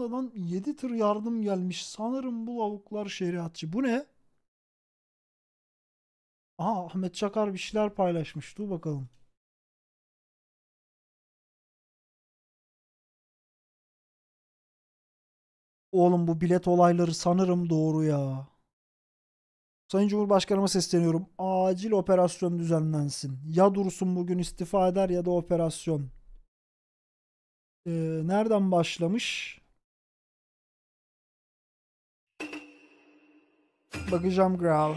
Hollanda'dan 7 tır yardım gelmiş. Sanırım bu lavuklar şeriatçı. Bu ne? Aha Ahmet Çakar bir şeyler paylaşmış. Dur bakalım. Oğlum bu bilet olayları sanırım doğru ya. Sayın Cumhurbaşkanıma sesleniyorum. Acil operasyon düzenlensin. Ya Dursun bugün istifa eder ya da operasyon. Ee, nereden başlamış? Bakacağım graal.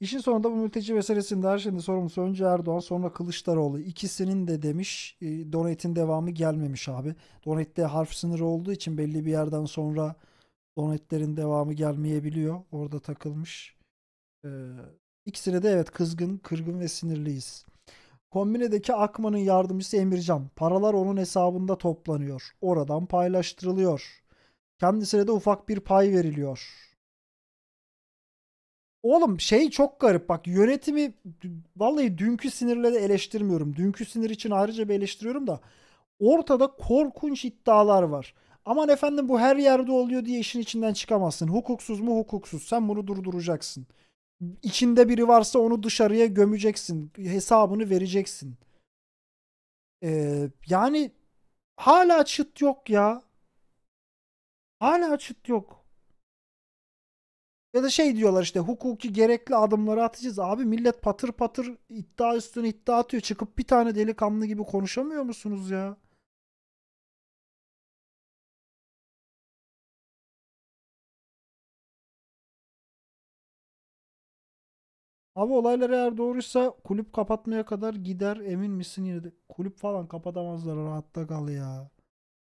İşin sonunda bu mülteci meselesinde her şeyin sorumlusu önce Erdoğan sonra Kılıçdaroğlu. ikisinin de demiş e, Donet'in devamı gelmemiş abi. Donet'te harf sınırı olduğu için belli bir yerden sonra Donetlerin devamı gelmeyebiliyor. Orada takılmış. E, de evet kızgın, kırgın ve sinirliyiz. Kombine'deki Akman'ın yardımcısı Emircan. Paralar onun hesabında toplanıyor. Oradan paylaştırılıyor. Kendisine de ufak bir pay veriliyor. Oğlum şey çok garip bak yönetimi vallahi dünkü sinirle de eleştirmiyorum. Dünkü sinir için ayrıca bir eleştiriyorum da ortada korkunç iddialar var. Aman efendim bu her yerde oluyor diye işin içinden çıkamazsın. Hukuksuz mu hukuksuz sen bunu durduracaksın. İçinde biri varsa onu dışarıya gömeceksin. Hesabını vereceksin. Ee, yani hala çıt yok ya. Hala çıt yok. Ya da şey diyorlar işte hukuki gerekli adımları atacağız. Abi millet patır patır iddia üstüne iddia atıyor. Çıkıp bir tane delikanlı gibi konuşamıyor musunuz ya? Abi olaylar eğer doğruysa kulüp kapatmaya kadar gider emin misin yine de? Kulüp falan kapatamazlar rahatta kal ya.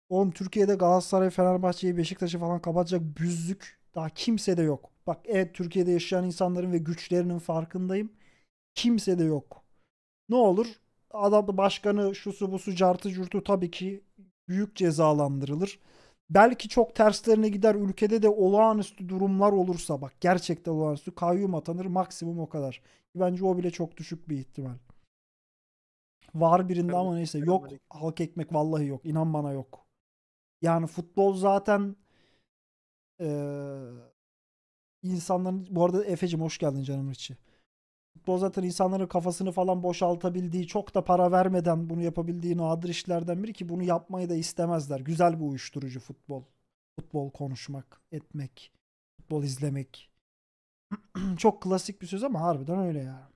Oğlum Türkiye'de Galatasaray, Fenerbahçe'yi, Beşiktaş'ı falan kapatacak büzlük daha kimsede yok. Bak evet Türkiye'de yaşayan insanların ve güçlerinin farkındayım. kimsede yok. Ne olur adam başkanı şusu su cartı curtu tabii ki büyük cezalandırılır. Belki çok terslerine gider ülkede de olağanüstü durumlar olursa bak gerçekten olağanüstü kayyum atanır maksimum o kadar. Bence o bile çok düşük bir ihtimal. Var birinde ama neyse yok halk ekmek vallahi yok inan bana yok. Yani futbol zaten e, insanların bu arada Efe'cim hoş geldin canım içi. Futbol zaten insanların kafasını falan boşaltabildiği, çok da para vermeden bunu yapabildiği nadir işlerden biri ki bunu yapmayı da istemezler. Güzel bir uyuşturucu futbol. Futbol konuşmak, etmek, futbol izlemek. çok klasik bir söz ama harbiden öyle yani.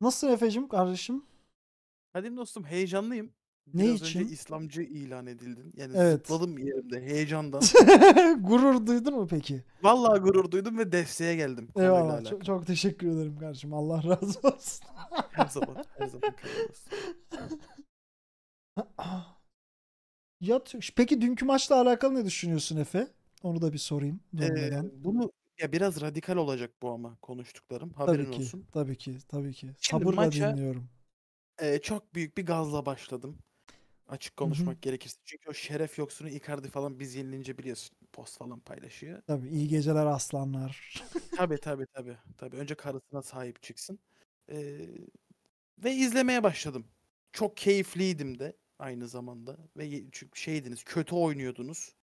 Nasılsın Efe'cim kardeşim? Hadi dostum heyecanlıyım. Ne Biraz için? önce İslamcı ilan edildin. Yani Evet. zıpladım yerimde heyecandan. Gurur duydun mu peki? Vallahi gurur duydum ve defseye geldim. Eyvallah. Çok, çok teşekkür ederim kardeşim. Allah razı olsun. Her zaman. Her zaman. kırılmaz. ya peki dünkü maçla alakalı ne düşünüyorsun Efe? Onu da bir sorayım Ee, bunu ya biraz radikal olacak bu ama konuştuklarım. Haberin Tabii ki. olsun. Tabii ki. Tabii ki. Sabırla maça- dinliyorum. Ee, çok büyük bir gazla başladım. Açık konuşmak Hı-hı. gerekirse. Çünkü o şeref yoksunu Icardi falan biz yenilince biliyorsun. Post falan paylaşıyor. Tabii iyi geceler aslanlar. tabii tabii tabii. tabii. Önce karısına sahip çıksın. Ee, ve izlemeye başladım. Çok keyifliydim de aynı zamanda. Ve çünkü şeydiniz kötü oynuyordunuz.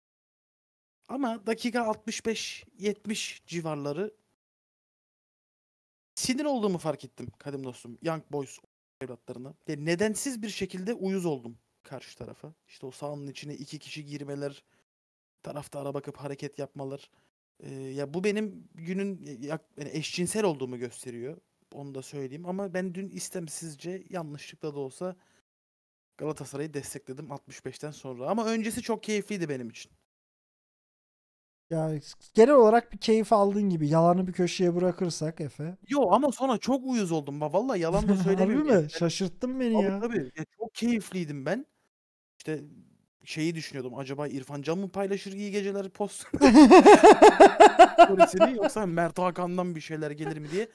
Ama dakika 65-70 civarları sinir olduğumu fark ettim kadim dostum. Young Boys evlatlarına. Ve nedensiz bir şekilde uyuz oldum karşı tarafa. İşte o sahanın içine iki kişi girmeler, taraftara bakıp hareket yapmalar. Ee, ya bu benim günün yani eşcinsel olduğumu gösteriyor. Onu da söyleyeyim ama ben dün istemsizce yanlışlıkla da olsa Galatasaray'ı destekledim 65'ten sonra. Ama öncesi çok keyifliydi benim için. Yani genel olarak bir keyif aldığın gibi yalanı bir köşeye bırakırsak Efe. Yo ama sonra çok uyuz oldum. Vallahi yalan da söylemiyorum. Harbi mi? Yani. Şaşırttın beni abi, ya. Tabii. Ya, çok keyifliydim ben işte şeyi düşünüyordum. Acaba İrfan Can mı paylaşır iyi geceler post polisini yoksa Mert Hakan'dan bir şeyler gelir mi diye.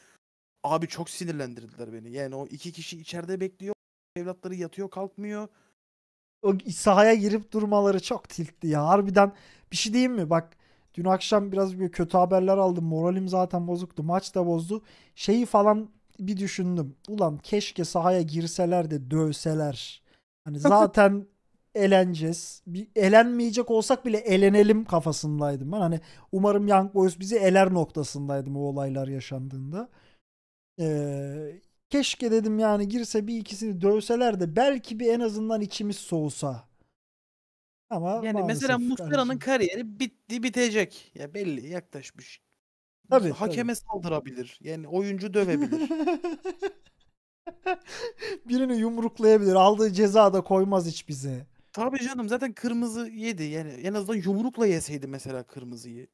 Abi çok sinirlendirdiler beni. Yani o iki kişi içeride bekliyor. Evlatları yatıyor kalkmıyor. O sahaya girip durmaları çok tiltti ya. Harbiden bir şey diyeyim mi? Bak dün akşam biraz bir kötü haberler aldım. Moralim zaten bozuktu. Maç da bozdu. Şeyi falan bir düşündüm. Ulan keşke sahaya girseler de dövseler. Hani zaten eleneceğiz. Bir, elenmeyecek olsak bile elenelim kafasındaydım ben. Hani umarım Young Boys bizi eler noktasındaydım o olaylar yaşandığında. Ee, keşke dedim yani girse bir ikisini dövseler de belki bir en azından içimiz soğusa. Ama yani mesela Muslera'nın kariyeri bitti bitecek. Ya belli yaklaşmış. Tabii, Hakeme tabii. saldırabilir. Yani oyuncu dövebilir. Birini yumruklayabilir. Aldığı ceza da koymaz hiç bize. Tabii canım zaten kırmızı yedi. Yani en azından yumrukla yeseydi mesela kırmızıyı.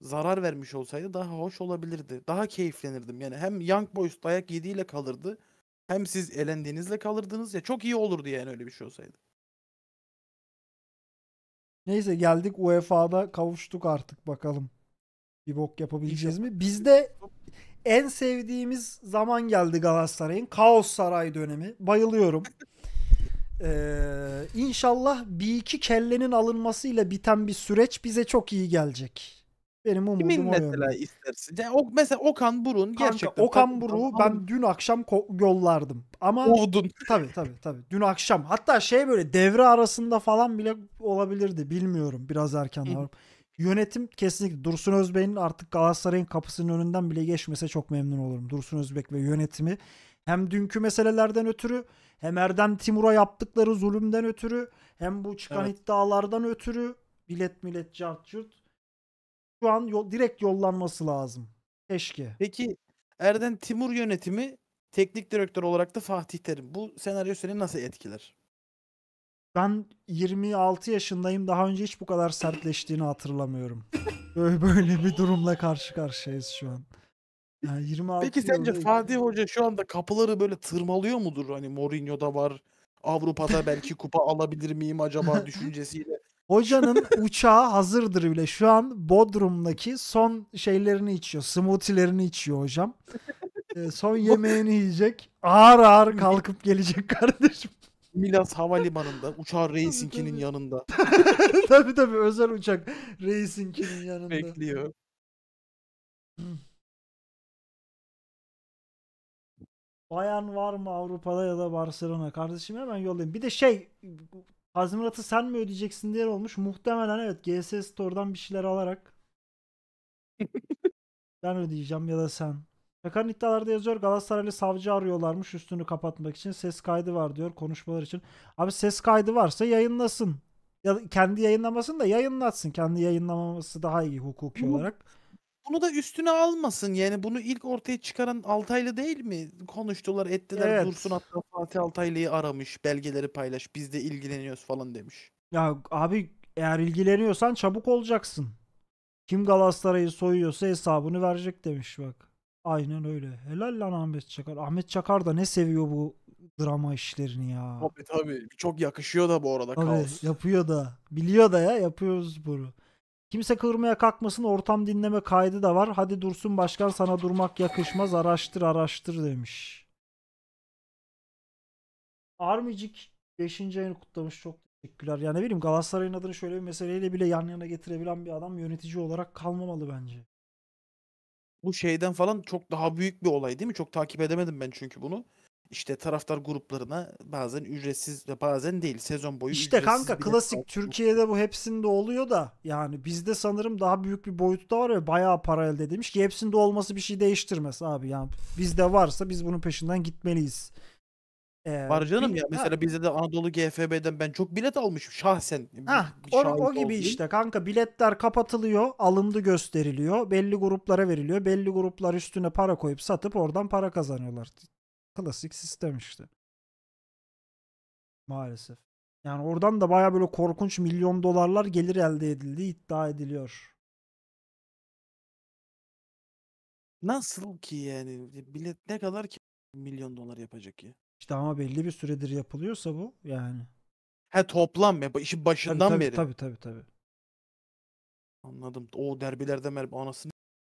Zarar vermiş olsaydı daha hoş olabilirdi. Daha keyiflenirdim. Yani hem Young Boys dayak yediğiyle kalırdı. Hem siz elendiğinizle kalırdınız ya. Çok iyi olurdu yani öyle bir şey olsaydı. Neyse geldik UEFA'da kavuştuk artık bakalım. Bir bok yapabileceğiz mi? Bizde en sevdiğimiz zaman geldi Galatasaray'ın. Kaos Saray dönemi. Bayılıyorum. Ee, inşallah bir iki kellenin alınmasıyla biten bir süreç bize çok iyi gelecek. Benim umudum Kimin o mesela yönde. istersin? Yani o, mesela Okan Burun gerçekten. Okan Buruk'u ben dün akşam yollardım. Ama Ovdun. Tabii tabii tabii. Dün akşam. Hatta şey böyle devre arasında falan bile olabilirdi. Bilmiyorum. Biraz erken davranıp. Yönetim kesinlikle Dursun Özbey'in artık Galatasaray'ın kapısının önünden bile geçmese çok memnun olurum. Dursun Özbek ve yönetimi. Hem dünkü meselelerden ötürü hem Erdem Timur'a yaptıkları zulümden ötürü hem bu çıkan evet. iddialardan ötürü bilet millet cart cürt. Şu an yol, direkt yollanması lazım. Keşke. Peki Erdem Timur yönetimi teknik direktör olarak da Fatih Terim. Bu senaryo seni nasıl etkiler? Ben 26 yaşındayım. Daha önce hiç bu kadar sertleştiğini hatırlamıyorum. böyle, böyle bir durumla karşı karşıyayız şu an. Yani 26 Peki sence yılda- Fatih Hoca şu anda kapıları böyle tırmalıyor mudur? Hani Mourinho'da var. Avrupa'da belki kupa alabilir miyim acaba düşüncesiyle. Hocanın uçağı hazırdır bile. Şu an Bodrum'daki son şeylerini içiyor. Smoothie'lerini içiyor hocam. Ee, son yemeğini yiyecek. Ağır ağır kalkıp gelecek kardeşim. Milas Havalimanı'nda uçağı reisinkinin yanında tabii tabii özel uçak reisinkinin yanında. bekliyor. Hmm. Bayan var mı Avrupa'da ya da Barcelona? Kardeşim hemen yollayayım. Bir de şey tazminatı sen mi ödeyeceksin diye olmuş. Muhtemelen evet GS Store'dan bir şeyler alarak ben ödeyeceğim ya da sen. Şakan iddialarda yazıyor Galatasaraylı savcı arıyorlarmış üstünü kapatmak için. Ses kaydı var diyor konuşmalar için. Abi ses kaydı varsa yayınlasın. Ya kendi yayınlamasın da yayınlatsın. Kendi yayınlamaması daha iyi hukuki olarak bunu da üstüne almasın. Yani bunu ilk ortaya çıkaran Altaylı değil mi? Konuştular ettiler Evet. Dursun hatta Fatih Altaylı'yı aramış. Belgeleri paylaş biz de ilgileniyoruz falan demiş. Ya abi eğer ilgileniyorsan çabuk olacaksın. Kim Galatasaray'ı soyuyorsa hesabını verecek demiş bak. Aynen öyle. Helal lan Ahmet Çakar. Ahmet Çakar da ne seviyor bu drama işlerini ya. Tabii tabii. Çok yakışıyor da bu arada Tabii kaos. yapıyor da. Biliyor da ya yapıyoruz bunu. Kimse kırmaya kalkmasın ortam dinleme kaydı da var. Hadi dursun başkan sana durmak yakışmaz araştır araştır demiş. Armicik 5. ayını kutlamış çok teşekkürler. Yani ne bileyim Galatasaray'ın adını şöyle bir meseleyle bile yan yana getirebilen bir adam yönetici olarak kalmamalı bence. Bu şeyden falan çok daha büyük bir olay değil mi? Çok takip edemedim ben çünkü bunu işte taraftar gruplarına bazen ücretsiz ve bazen değil sezon boyu İşte kanka klasik bilet... Türkiye'de bu hepsinde oluyor da yani bizde sanırım daha büyük bir da var ve bayağı para elde edilmiş ki hepsinde olması bir şey değiştirmez abi yani bizde varsa biz bunun peşinden gitmeliyiz. Ee, var canım ya mesela ha. bizde de Anadolu GFB'den ben çok bilet almışım şahsen. Hah, o, o gibi olayım. işte kanka biletler kapatılıyor, alındı gösteriliyor, belli gruplara veriliyor. Belli gruplar üstüne para koyup satıp oradan para kazanıyorlar. Klasik sistem işte. Maalesef. Yani oradan da baya böyle korkunç milyon dolarlar gelir elde edildiği iddia ediliyor. Nasıl ki yani e, bilet ne kadar ki milyon dolar yapacak ya? İşte ama belli bir süredir yapılıyorsa bu yani. He toplam ya işin başından tabii, tabii, beri. Tabii tabii tabii. Anladım. O derbilerde merhaba anasını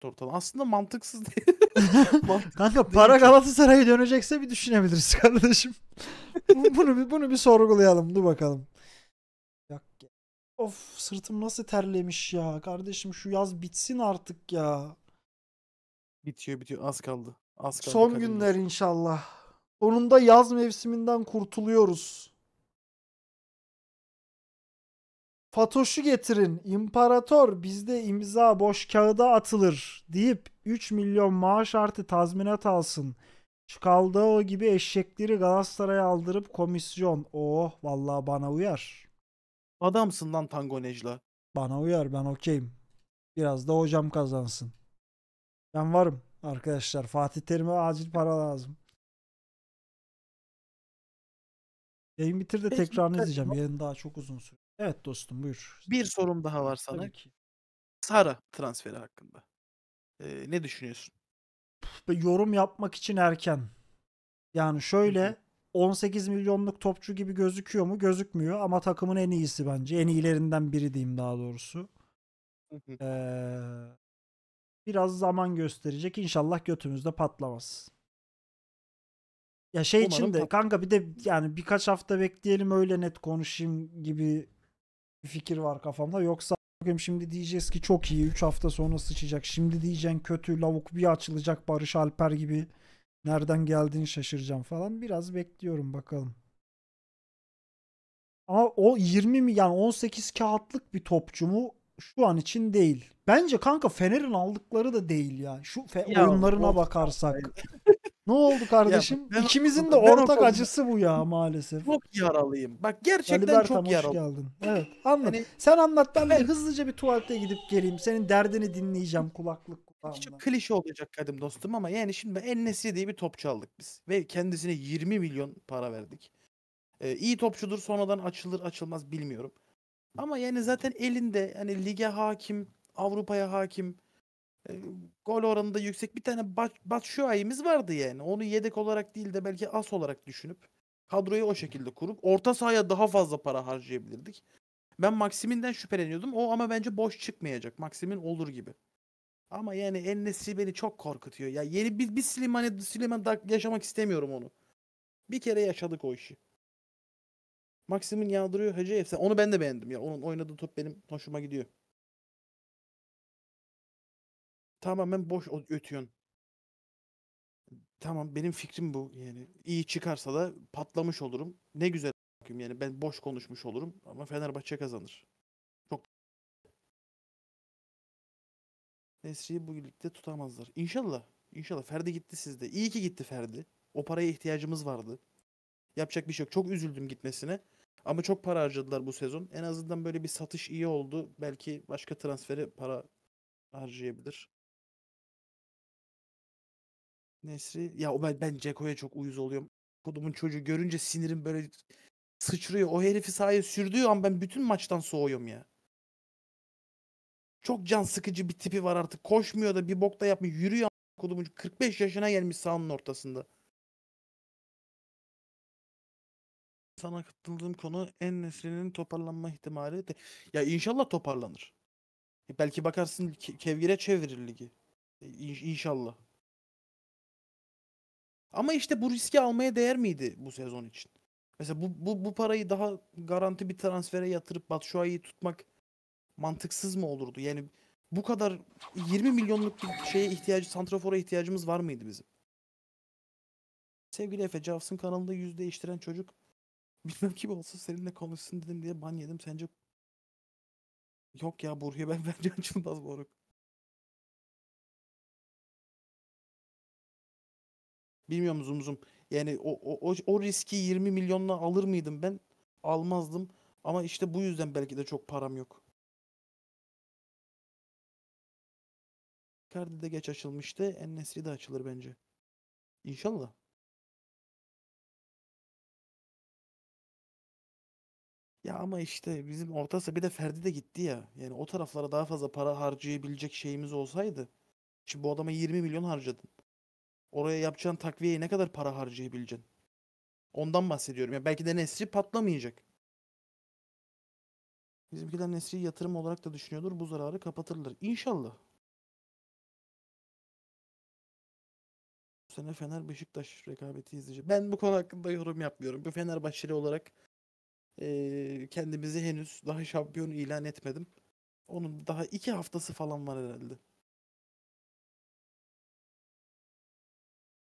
ortadan. Aslında mantıksız değil. Kanka para Galatasaray'a dönecekse bir düşünebiliriz kardeşim. bunu bir bunu bir sorgulayalım. Dur bakalım. Of sırtım nasıl terlemiş ya. Kardeşim şu yaz bitsin artık ya. Bitiyor bitiyor az kaldı. Az kaldı. Son kaldı. günler inşallah. Sonunda yaz mevsiminden kurtuluyoruz. Fatoş'u getirin imparator bizde imza boş kağıda atılır deyip 3 milyon maaş artı tazminat alsın. Çıkaldığı gibi eşekleri Galatasaray'a aldırıp komisyon. Oh vallahi bana uyar. Adamsın lan Tango Necla. Bana uyar ben okeyim. Biraz da hocam kazansın. Ben varım arkadaşlar. Fatih Terim'e acil para lazım. Yayın bitir de tekrarını izleyeceğim. Yayın daha çok uzun sürüyor. Evet dostum buyur. Bir sorum daha var sana. Tabii ki. Sara transferi hakkında. Ee, ne düşünüyorsun? yorum yapmak için erken. Yani şöyle 18 milyonluk topçu gibi gözüküyor mu? Gözükmüyor ama takımın en iyisi bence. En iyilerinden biri diyeyim daha doğrusu. ee, biraz zaman gösterecek. İnşallah götümüzde patlamaz. Ya şey Umarım için de kanka bir de yani birkaç hafta bekleyelim öyle net konuşayım gibi bir fikir var kafamda. Yoksa bakayım şimdi diyeceğiz ki çok iyi 3 hafta sonra sıçacak. Şimdi diyeceksin kötü lavuk bir açılacak Barış Alper gibi. Nereden geldiğini şaşıracağım falan. Biraz bekliyorum bakalım. Ama o 20 mi yani 18 kağıtlık bir topçu mu şu an için değil. Bence kanka Fener'in aldıkları da değil ya. Şu fe- ya, oyunlarına bakarsak. Ne oldu kardeşim? Ya, ben, İkimizin de ortak acısı bu ya maalesef. Çok yaralıyım. Bak gerçekten Ali Bertam, çok yaralı geldin. Evet anlat. Yani, Sen anlat ben evet. hızlıca bir tuvalete gidip geleyim. Senin derdini dinleyeceğim kulaklık kulağımda. Çok klişe olacak kadim dostum ama yani şimdi Ennesi diye bir topçu aldık biz. Ve kendisine 20 milyon para verdik. Ee, iyi topçudur sonradan açılır açılmaz bilmiyorum. Ama yani zaten elinde yani lige hakim, Avrupa'ya hakim gol oranında yüksek bir tane Bat, Batshuayi'miz vardı yani. Onu yedek olarak değil de belki as olarak düşünüp kadroyu o şekilde kurup orta sahaya daha fazla para harcayabilirdik. Ben Maksimin'den şüpheleniyordum. O ama bence boş çıkmayacak. Maksimin olur gibi. Ama yani Ennesi beni çok korkutuyor. Ya yeni bir, bir Slimani Sliman yaşamak istemiyorum onu. Bir kere yaşadık o işi. Maksim'in yağdırıyor Hacı Efsane. Onu ben de beğendim ya. Onun oynadığı top benim hoşuma gidiyor tamamen boş ötüyorsun. Tamam benim fikrim bu yani. iyi çıkarsa da patlamış olurum. Ne güzel yani ben boş konuşmuş olurum ama Fenerbahçe kazanır. Çok Nesri'yi bu ligde tutamazlar. İnşallah. İnşallah. Ferdi gitti sizde. İyi ki gitti Ferdi. O paraya ihtiyacımız vardı. Yapacak bir şey yok. Çok üzüldüm gitmesine. Ama çok para harcadılar bu sezon. En azından böyle bir satış iyi oldu. Belki başka transferi para harcayabilir. Nesri. Ya o ben, ben Ceko'ya çok uyuz oluyorum. Kodumun çocuğu görünce sinirim böyle sıçrıyor. O herifi sahaya sürdüğü an ben bütün maçtan soğuyorum ya. Çok can sıkıcı bir tipi var artık. Koşmuyor da bir bok da yapmıyor. Yürüyor kodumun 45 yaşına gelmiş sahanın ortasında. Sana katıldığım konu en Nesrin'in toparlanma ihtimali de. Ya inşallah toparlanır. E, belki bakarsın kevgire çevirir ligi. E, inşallah. Ama işte bu riski almaya değer miydi bu sezon için? Mesela bu, bu, bu parayı daha garanti bir transfere yatırıp Batshuayi'yi tutmak mantıksız mı olurdu? Yani bu kadar 20 milyonluk bir şeye ihtiyacı, santrafora ihtiyacımız var mıydı bizim? Sevgili Efe Cavs'ın kanalında yüz değiştiren çocuk bilmem kim olsa seninle konuşsun dedim diye ban yedim. Sence yok ya Burcu'ya ben bence açılmaz Boruk. Bilmiyorum Zumzum. Yani o, o, o, o riski 20 milyonla alır mıydım ben? Almazdım. Ama işte bu yüzden belki de çok param yok. Icardi de geç açılmıştı. En Nesri de açılır bence. İnşallah. Ya ama işte bizim ortası bir de Ferdi de gitti ya. Yani o taraflara daha fazla para harcayabilecek şeyimiz olsaydı. Şimdi bu adama 20 milyon harcadın. Oraya yapacağın takviyeye ne kadar para harcayabileceksin? Ondan bahsediyorum. Ya belki de Nesri patlamayacak. Bizimkiler Nesri'yi yatırım olarak da düşünüyordur. Bu zararı kapatırlar. İnşallah. Bu sene Fener Beşiktaş rekabeti izleyeceğim. Ben bu konu hakkında yorum yapmıyorum. Bu Fenerbahçeli olarak e, kendimizi henüz daha şampiyon ilan etmedim. Onun daha iki haftası falan var herhalde.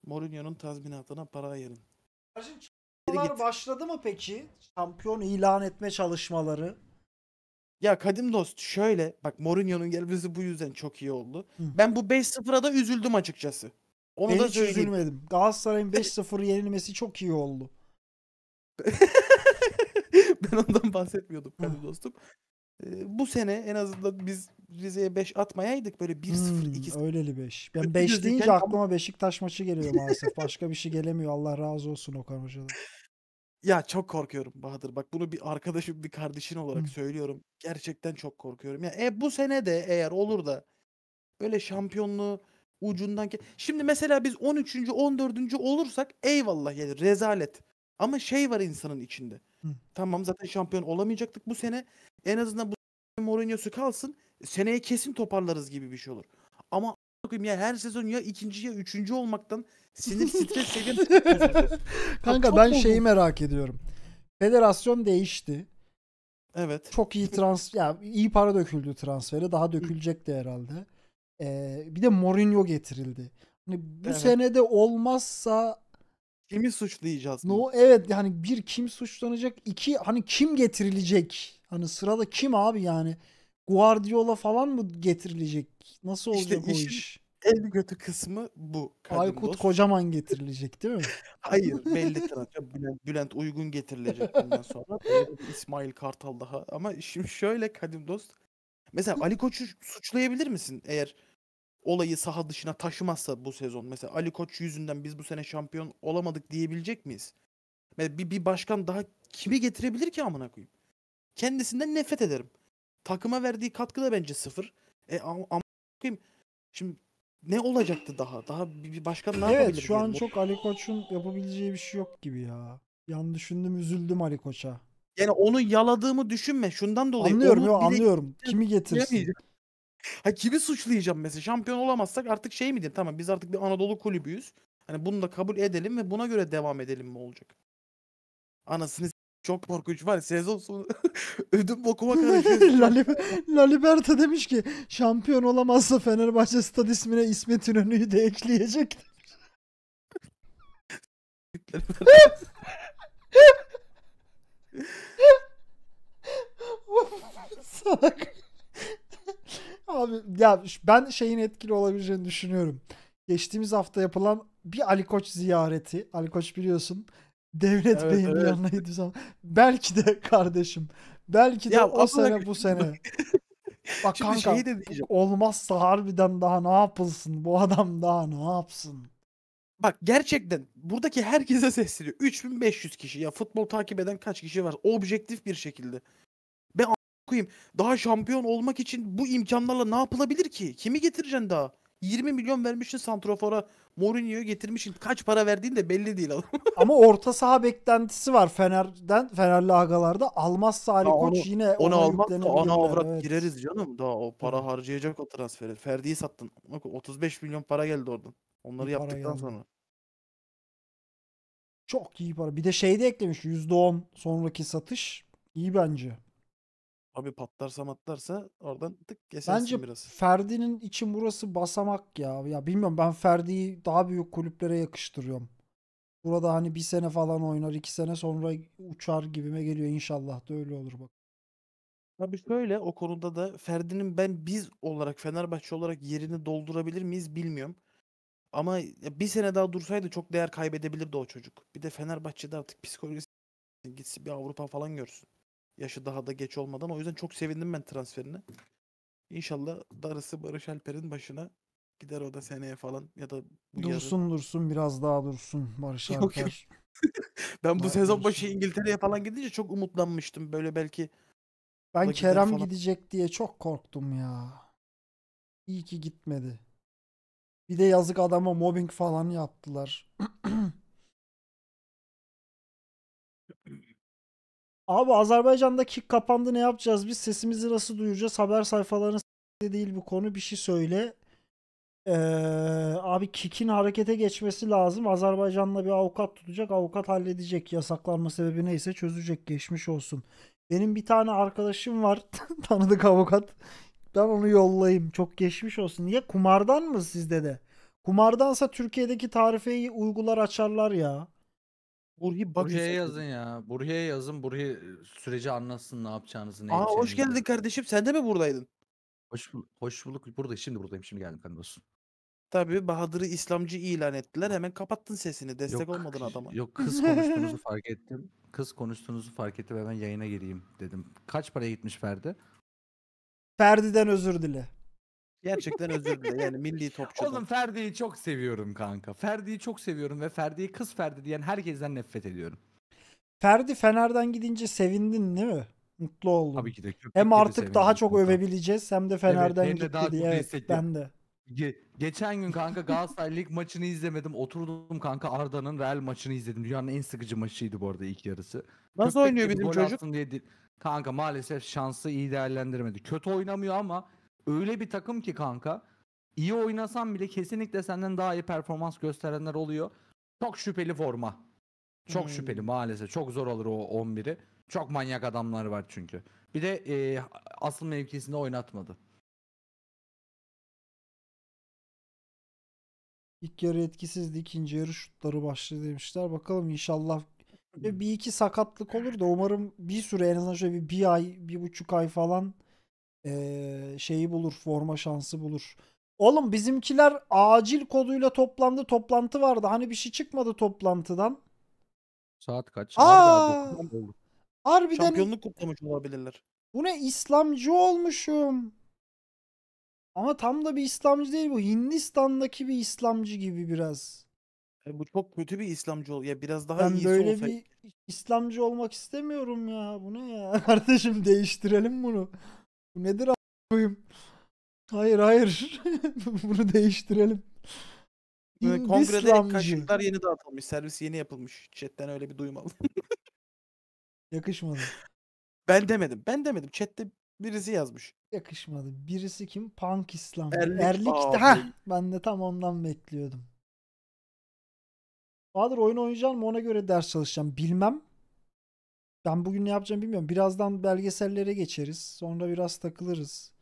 Mourinho'nun tazminatına para ayırın. Çalışmalar başladı mı peki? Şampiyon ilan etme çalışmaları. Ya kadim dost şöyle bak Mourinho'nun gelmesi bu yüzden çok iyi oldu. Hı. Ben bu 5-0'a da üzüldüm açıkçası. Onu ben da hiç söyleyeyim. üzülmedim. Galatasaray'ın 5-0 yenilmesi çok iyi oldu. ben ondan bahsetmiyordum kadim dostum. E, bu sene en azından biz Rize'ye 5 atmayaydık böyle 1-0 hmm, 2 Öyleli 5. Ben 5 deyince aklıma Beşiktaş maçı geliyor maalesef. Başka bir şey gelemiyor. Allah razı olsun Okan Hoca'dan. Ya çok korkuyorum Bahadır. Bak bunu bir arkadaşım, bir kardeşin olarak Hı. söylüyorum. Gerçekten çok korkuyorum. Ya e bu sene de eğer olur da böyle şampiyonluğu ucundan ki şimdi mesela biz 13. 14. olursak eyvallah yani rezalet. Ama şey var insanın içinde. Tamam zaten şampiyon olamayacaktık bu sene. En azından bu Mourinho'su kalsın. Seneye kesin toparlarız gibi bir şey olur. Ama bakayım ya her sezon ya ikinci ya üçüncü olmaktan sinir stres seviyem. Kanka ben oldu. şeyi merak ediyorum. Federasyon değişti. Evet. Çok iyi trans ya iyi para döküldü transferi. Daha dökülecekti herhalde. Ee, bir de Mourinho getirildi. Hani bu evet. senede olmazsa Kimi suçlayacağız? No evet yani bir kim suçlanacak? iki hani kim getirilecek? Hani sırada kim abi yani? Guardiola falan mı getirilecek? Nasıl olacak işte o iş? En kötü kısmı bu. Aykut dost. Kocaman getirilecek değil mi? Hayır belli transfer. Bülent, Bülent Uygun getirilecek bundan sonra. İsmail Kartal daha. Ama şimdi şöyle Kadim Dost. Mesela Ali Koç'u suçlayabilir misin eğer olayı saha dışına taşımazsa bu sezon mesela Ali Koç yüzünden biz bu sene şampiyon olamadık diyebilecek miyiz? Bir, bir başkan daha kimi getirebilir ki amına koyayım? Kendisinden nefret ederim. Takıma verdiği katkı da bence sıfır. E amına koyayım. Şimdi ne olacaktı daha? Daha bir başkan ne yapabilir? Evet şu an çok Ali Koç'un yapabileceği bir şey yok gibi ya. Yan düşündüm üzüldüm Ali Koç'a. Yani onu yaladığımı düşünme. Şundan dolayı. Anlıyorum yo, anlıyorum. Kimi getirsin? Ha kimi suçlayacağım mesela? Şampiyon olamazsak artık şey mi diyeyim? Tamam biz artık bir Anadolu kulübüyüz. Hani bunu da kabul edelim ve buna göre devam edelim mi olacak? Anasını çok korkunç var. Sezon sonu ödüm bokuma kadar. şey- Lali, demiş ki şampiyon olamazsa Fenerbahçe stad ismine İsmet İnönü'yü de ekleyecek. Salak. Abi ya ben şeyin etkili olabileceğini düşünüyorum. Geçtiğimiz hafta yapılan bir Ali Koç ziyareti. Ali Koç biliyorsun Devlet evet, Bey'in evet. yanına gittiği zaman. Belki de kardeşim. Belki de ya, o sene bu sene. Bak Şimdi kanka şeyi de olmazsa harbiden daha ne yapılsın? Bu adam daha ne yapsın? Bak gerçekten buradaki herkese sesleniyor. 3500 kişi ya futbol takip eden kaç kişi var? Objektif bir şekilde koyayım. Daha şampiyon olmak için bu imkanlarla ne yapılabilir ki? Kimi getireceksin daha? 20 milyon vermişsin Santrafor'a. Mourinho'yu getirmişsin. Kaç para verdiğin de belli değil adam. Ama orta saha beklentisi var Fener'den. Fenerli agalarda. Almaz Ali Koç yine onu almak da ana avrat evet. gireriz canım. Daha o para evet. harcayacak o transferi. Ferdi'yi sattın. Bak 35 milyon para geldi oradan. Onları Bir yaptıktan sonra. Çok iyi para. Bir de şey de eklemiş. %10 sonraki satış. İyi bence. Abi patlarsa matlarsa oradan tık kesersin Bence biraz. Ferdi'nin için burası basamak ya. Ya bilmiyorum ben Ferdi'yi daha büyük kulüplere yakıştırıyorum. Burada hani bir sene falan oynar, iki sene sonra uçar gibime geliyor inşallah da öyle olur bak. Tabii şöyle o konuda da Ferdi'nin ben biz olarak Fenerbahçe olarak yerini doldurabilir miyiz bilmiyorum. Ama bir sene daha dursaydı çok değer kaybedebilirdi o çocuk. Bir de Fenerbahçe'de artık psikolojisi gitsin bir Avrupa falan görsün. Yaşı daha da geç olmadan. O yüzden çok sevindim ben transferine. İnşallah darısı Barış Alper'in başına gider o da seneye falan ya da Dursun yarın. dursun biraz daha dursun Barış Alper. Yok, yok. ben bu sezon başı İngiltere'ye falan gidince çok umutlanmıştım. Böyle belki ben Kerem falan. gidecek diye çok korktum ya. İyi ki gitmedi. Bir de yazık adama mobbing falan yaptılar. Abi Azerbaycan'daki kick kapandı ne yapacağız biz sesimizi nasıl duyuracağız haber sayfalarının değil bu konu bir şey söyle. Ee, abi Kik'in harekete geçmesi lazım. Azerbaycan'la bir avukat tutacak. Avukat halledecek. Yasaklanma sebebi neyse çözecek. Geçmiş olsun. Benim bir tane arkadaşım var. Tanıdık avukat. Ben onu yollayayım. Çok geçmiş olsun. Niye? Kumardan mı sizde de? Kumardansa Türkiye'deki tarifeyi uygular açarlar ya. Burhi Bagüs'e. yazın ya. Burhi'ye yazın. Burhi e, süreci anlatsın ne yapacağınızı. Ne Aa hoş yapacağınızı. geldin kardeşim. Sen de mi buradaydın? Hoş, hoş bulduk. Burada şimdi buradayım. Şimdi geldim kanka olsun. Tabii Bahadır'ı İslamcı ilan ettiler. Hemen kapattın sesini. Destek olmadın adama. Yok kız konuştuğunuzu fark ettim. Kız konuştuğunuzu fark ettim. Hemen yayına gireyim dedim. Kaç paraya gitmiş Ferdi? Ferdi'den özür dile. Gerçekten özür dilerim yani milli topçu. Oğlum Ferdi'yi çok seviyorum kanka. Ferdi'yi çok seviyorum ve Ferdi'yi kız Ferdi diyen herkesten nefret ediyorum. Ferdi Fener'den gidince sevindin değil mi? Mutlu oldum. Tabii ki de. Hem artık daha çok övebileceğiz hem de Fener'den evet, gitti daha diye. Evet, ben de. Ge- geçen gün kanka Galatasaray Lig maçını izlemedim. Oturdum kanka Arda'nın Real maçını izledim. Dünyanın en sıkıcı maçıydı bu arada ilk yarısı. Nasıl Köpek oynuyor bizim çocuk? Diye Kanka maalesef şansı iyi değerlendirmedi. Kötü oynamıyor ama öyle bir takım ki kanka iyi oynasan bile kesinlikle senden daha iyi performans gösterenler oluyor. Çok şüpheli forma. Çok hmm. şüpheli maalesef. Çok zor olur o 11'i. Çok manyak adamlar var çünkü. Bir de e, asıl mevkisinde oynatmadı. İlk yarı etkisizdi. ikinci yarı şutları başladı demişler. Bakalım inşallah bir iki sakatlık olur da umarım bir süre en azından şöyle bir, bir ay, bir buçuk ay falan e, şeyi bulur, forma şansı bulur. Oğlum bizimkiler acil koduyla toplandı. Toplantı vardı. Hani bir şey çıkmadı toplantıdan. Saat kaç? Aa! Harbiden Şampiyonluk kutlamış olabilirler. Bu ne İslamcı olmuşum. Ama tam da bir İslamcı değil bu. Hindistan'daki bir İslamcı gibi biraz. E bu çok kötü bir İslamcı ol. Ya biraz daha ben iyisi böyle olsaydı. bir İslamcı olmak istemiyorum ya. Bu ne ya? Kardeşim değiştirelim bunu. Bu nedir koyayım? Hayır hayır. Bunu değiştirelim. Böyle Kongrede ilk kaşıklar yeni dağıtılmış. Servis yeni yapılmış. Chatten öyle bir duyum aldım. Yakışmadı. Ben demedim. Ben demedim. Chatte birisi yazmış. Yakışmadı. Birisi kim? Punk İslam. Erlik. Erlik de. abi. ben de tam ondan bekliyordum. Bahadır oyun oynayacağım mı ona göre ders çalışacağım. Bilmem ben bugün ne yapacağımı bilmiyorum. Birazdan belgesellere geçeriz. Sonra biraz takılırız.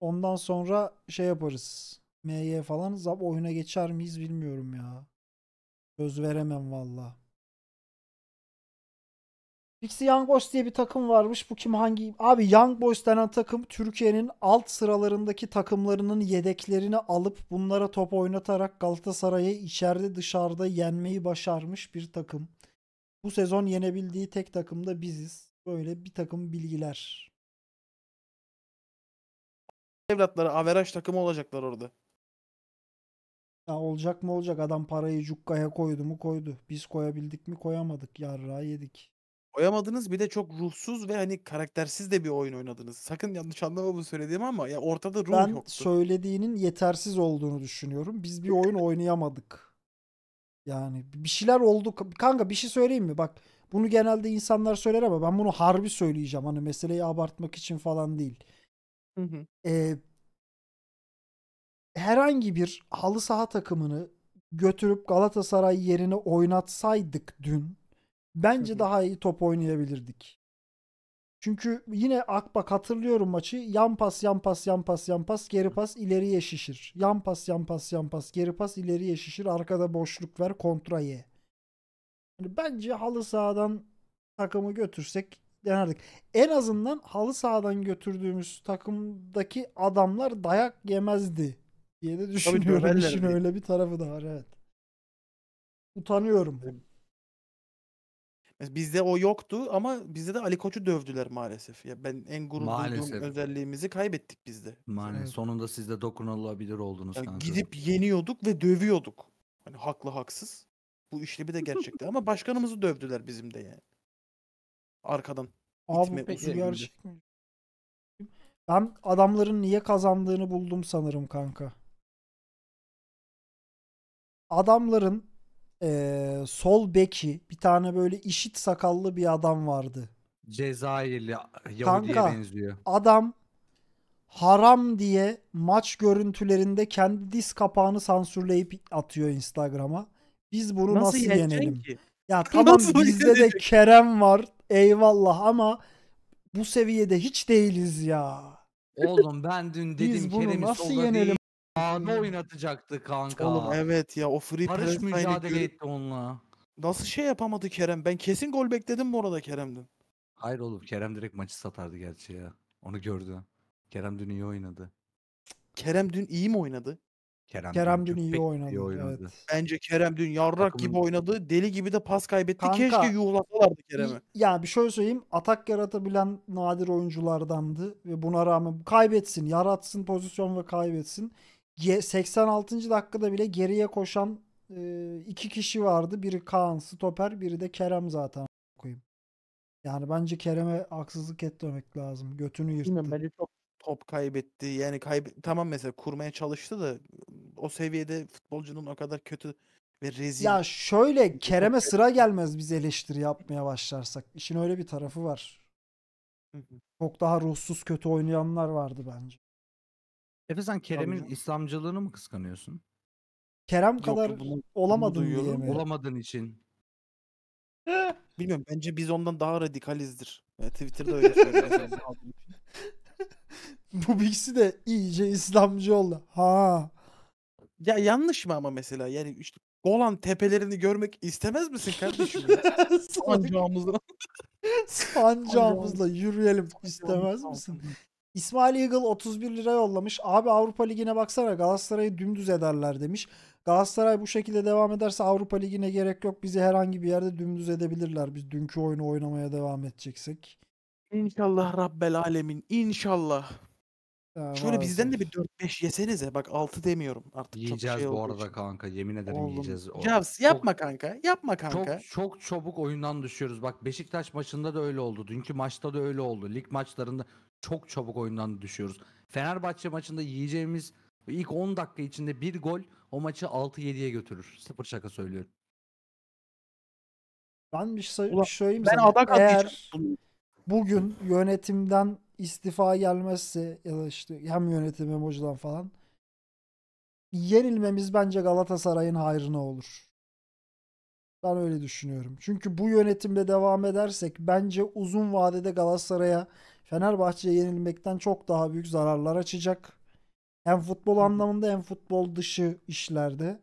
Ondan sonra şey yaparız. MY falan zap oyuna geçer miyiz bilmiyorum ya. Söz veremem valla. Pixie Young Boys diye bir takım varmış. Bu kim hangi? Abi Young Boys denen takım Türkiye'nin alt sıralarındaki takımlarının yedeklerini alıp bunlara top oynatarak Galatasaray'ı içeride dışarıda yenmeyi başarmış bir takım. Bu sezon yenebildiği tek takım da biziz. Böyle bir takım bilgiler. Evlatları averaj takımı olacaklar orada. Ya olacak mı olacak adam parayı cukkaya koydu mu koydu. Biz koyabildik mi koyamadık yarra yedik. Koyamadınız bir de çok ruhsuz ve hani karaktersiz de bir oyun oynadınız. Sakın yanlış anlama bu söylediğimi ama ya ortada ruh ben yoktu. Ben söylediğinin yetersiz olduğunu düşünüyorum. Biz bir oyun oynayamadık. Yani bir şeyler oldu. Kanka bir şey söyleyeyim mi? Bak bunu genelde insanlar söyler ama ben bunu harbi söyleyeceğim. Hani meseleyi abartmak için falan değil. Ee, herhangi bir halı saha takımını götürüp Galatasaray yerine oynatsaydık dün bence daha iyi top oynayabilirdik. Çünkü yine Akbak hatırlıyorum maçı. Yan pas, yan pas, yan pas, yan pas, geri pas, ileriye şişir. Yan pas, yan pas, yan pas, geri pas, ileriye şişir. Arkada boşluk ver, kontra ye. Yani bence halı sahadan takımı götürsek denerdik. En azından halı sahadan götürdüğümüz takımdaki adamlar dayak yemezdi diye de düşünüyorum. Tabii, İşin öyle bir tarafı da var evet. Utanıyorum. Bizde o yoktu ama bizde de Ali Koç'u dövdüler maalesef. Ya ben en gurur Maalesef. duyduğum özelliğimizi kaybettik bizde. Maalesef. Evet. Sonunda siz de dokunulabilir oldunuz. Yani gidip yeniyorduk ve dövüyorduk. Hani haklı haksız. Bu işlebi de gerçekti ama başkanımızı dövdüler bizim de yani. Arkadan. Abi itme, peki gerçek mi? Şey ben adamların niye kazandığını buldum sanırım kanka. Adamların e, sol beki bir tane böyle işit sakallı bir adam vardı. Cezayirli Yahudi'ye Kanka, benziyor. Adam haram diye maç görüntülerinde kendi diz kapağını sansürleyip atıyor Instagram'a. Biz bunu nasıl, nasıl yenelim? Ki? Ya tamam nasıl bizde yenecek? de Kerem var. Eyvallah ama bu seviyede hiç değiliz ya. Oğlum ben dün dedim Kerem'i nasıl yenelim? Anı oynatacaktı kanka. Oğlum evet ya o free Barış press mücadele line'i etti onunla. Nasıl şey yapamadı Kerem? Ben kesin gol bekledim bu arada Kerem'den. Hayır oğlum Kerem direkt maçı satardı gerçi ya. Onu gördü. Kerem dün iyi oynadı. Kerem dün iyi mi oynadı? Kerem, Kerem dün çok iyi pek oynadı, evet. Bence Kerem dün yarrak Takımın- gibi oynadı. Deli gibi de pas kaybetti. Kanka- Keşke yuhlasalardı Kerem'i. Yani bir şöyle söyleyeyim. Atak yaratabilen nadir oyunculardandı. Ve buna rağmen kaybetsin, yaratsın pozisyon ve kaybetsin. 86. dakikada bile geriye koşan e, iki kişi vardı. Biri Kaan stoper, biri de Kerem zaten koyayım. Yani bence Kerem'e haksızlık etmemek lazım. Götünü yırttı. Bilmiyorum, bence çok top kaybetti. Yani kayb. tamam mesela kurmaya çalıştı da o seviyede futbolcunun o kadar kötü ve rezil. Ya şöyle Kerem'e sıra gelmez biz eleştiri yapmaya başlarsak. İşin öyle bir tarafı var. Çok daha ruhsuz kötü oynayanlar vardı bence. Efe sen Kerem'in Tabii. İslamcılığını mı kıskanıyorsun? Kerem kadar bunu- olamadın diye mi? Olamadığın için. Bilmiyorum bence biz ondan daha radikalizdir. Yani Twitter'da öyle söylüyor. Bu birisi de iyice İslamcı oldu. Ha. ya yanlış mı ama mesela yani işte Golan tepelerini görmek istemez misin kardeşim? Sancağımızla. Sancağımızla yürüyelim istemez misin? İsmail Eagle 31 lira yollamış. Abi Avrupa Ligi'ne baksana Galatasaray'ı dümdüz ederler demiş. Galatasaray bu şekilde devam ederse Avrupa Ligi'ne gerek yok. Bizi herhangi bir yerde dümdüz edebilirler. Biz dünkü oyunu oynamaya devam edeceksek. İnşallah Rabbel Alemin. İnşallah. Ya, Şöyle maalesef. bizden de bir 4-5 yesenize. Bak 6 demiyorum artık. Yiyeceğiz çok şey bu arada için. kanka. Yemin ederim Oğlum. yiyeceğiz. Cavs yapma çok, kanka. Yapma kanka. Çok, çok çabuk oyundan düşüyoruz. Bak Beşiktaş maçında da öyle oldu. Dünkü maçta da öyle oldu. Lig maçlarında çok çabuk oyundan düşüyoruz. Fenerbahçe maçında yiyeceğimiz ilk 10 dakika içinde bir gol o maçı 6-7'ye götürür. Sıfır şaka söylüyorum. Ben bir şey söyleyeyim ben sana. Adak Eğer bugün yönetimden istifa gelmezse ya da işte hem yönetim hem hocadan falan yenilmemiz bence Galatasaray'ın hayrına olur. Ben öyle düşünüyorum. Çünkü bu yönetimle devam edersek bence uzun vadede Galatasaray'a Fenerbahçe'ye yenilmekten çok daha büyük zararlar açacak. Hem futbol anlamında hem futbol dışı işlerde.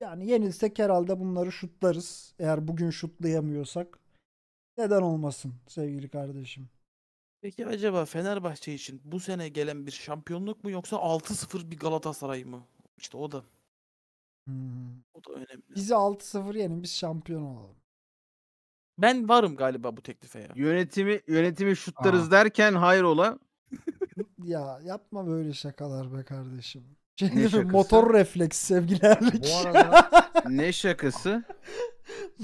Yani yenilsek herhalde bunları şutlarız. Eğer bugün şutlayamıyorsak. Neden olmasın sevgili kardeşim? Peki acaba Fenerbahçe için bu sene gelen bir şampiyonluk mu yoksa 6-0 bir Galatasaray mı? İşte o da. Hmm. O da önemli. Bizi 6-0 yenin biz şampiyon olalım. Ben varım galiba bu teklife ya. Yönetimi yönetimi şutlarız Aa. derken hayrola. ya yapma böyle şakalar be kardeşim. Şey ne Motor refleks sevgili Erlik. Bu arada ne şakası?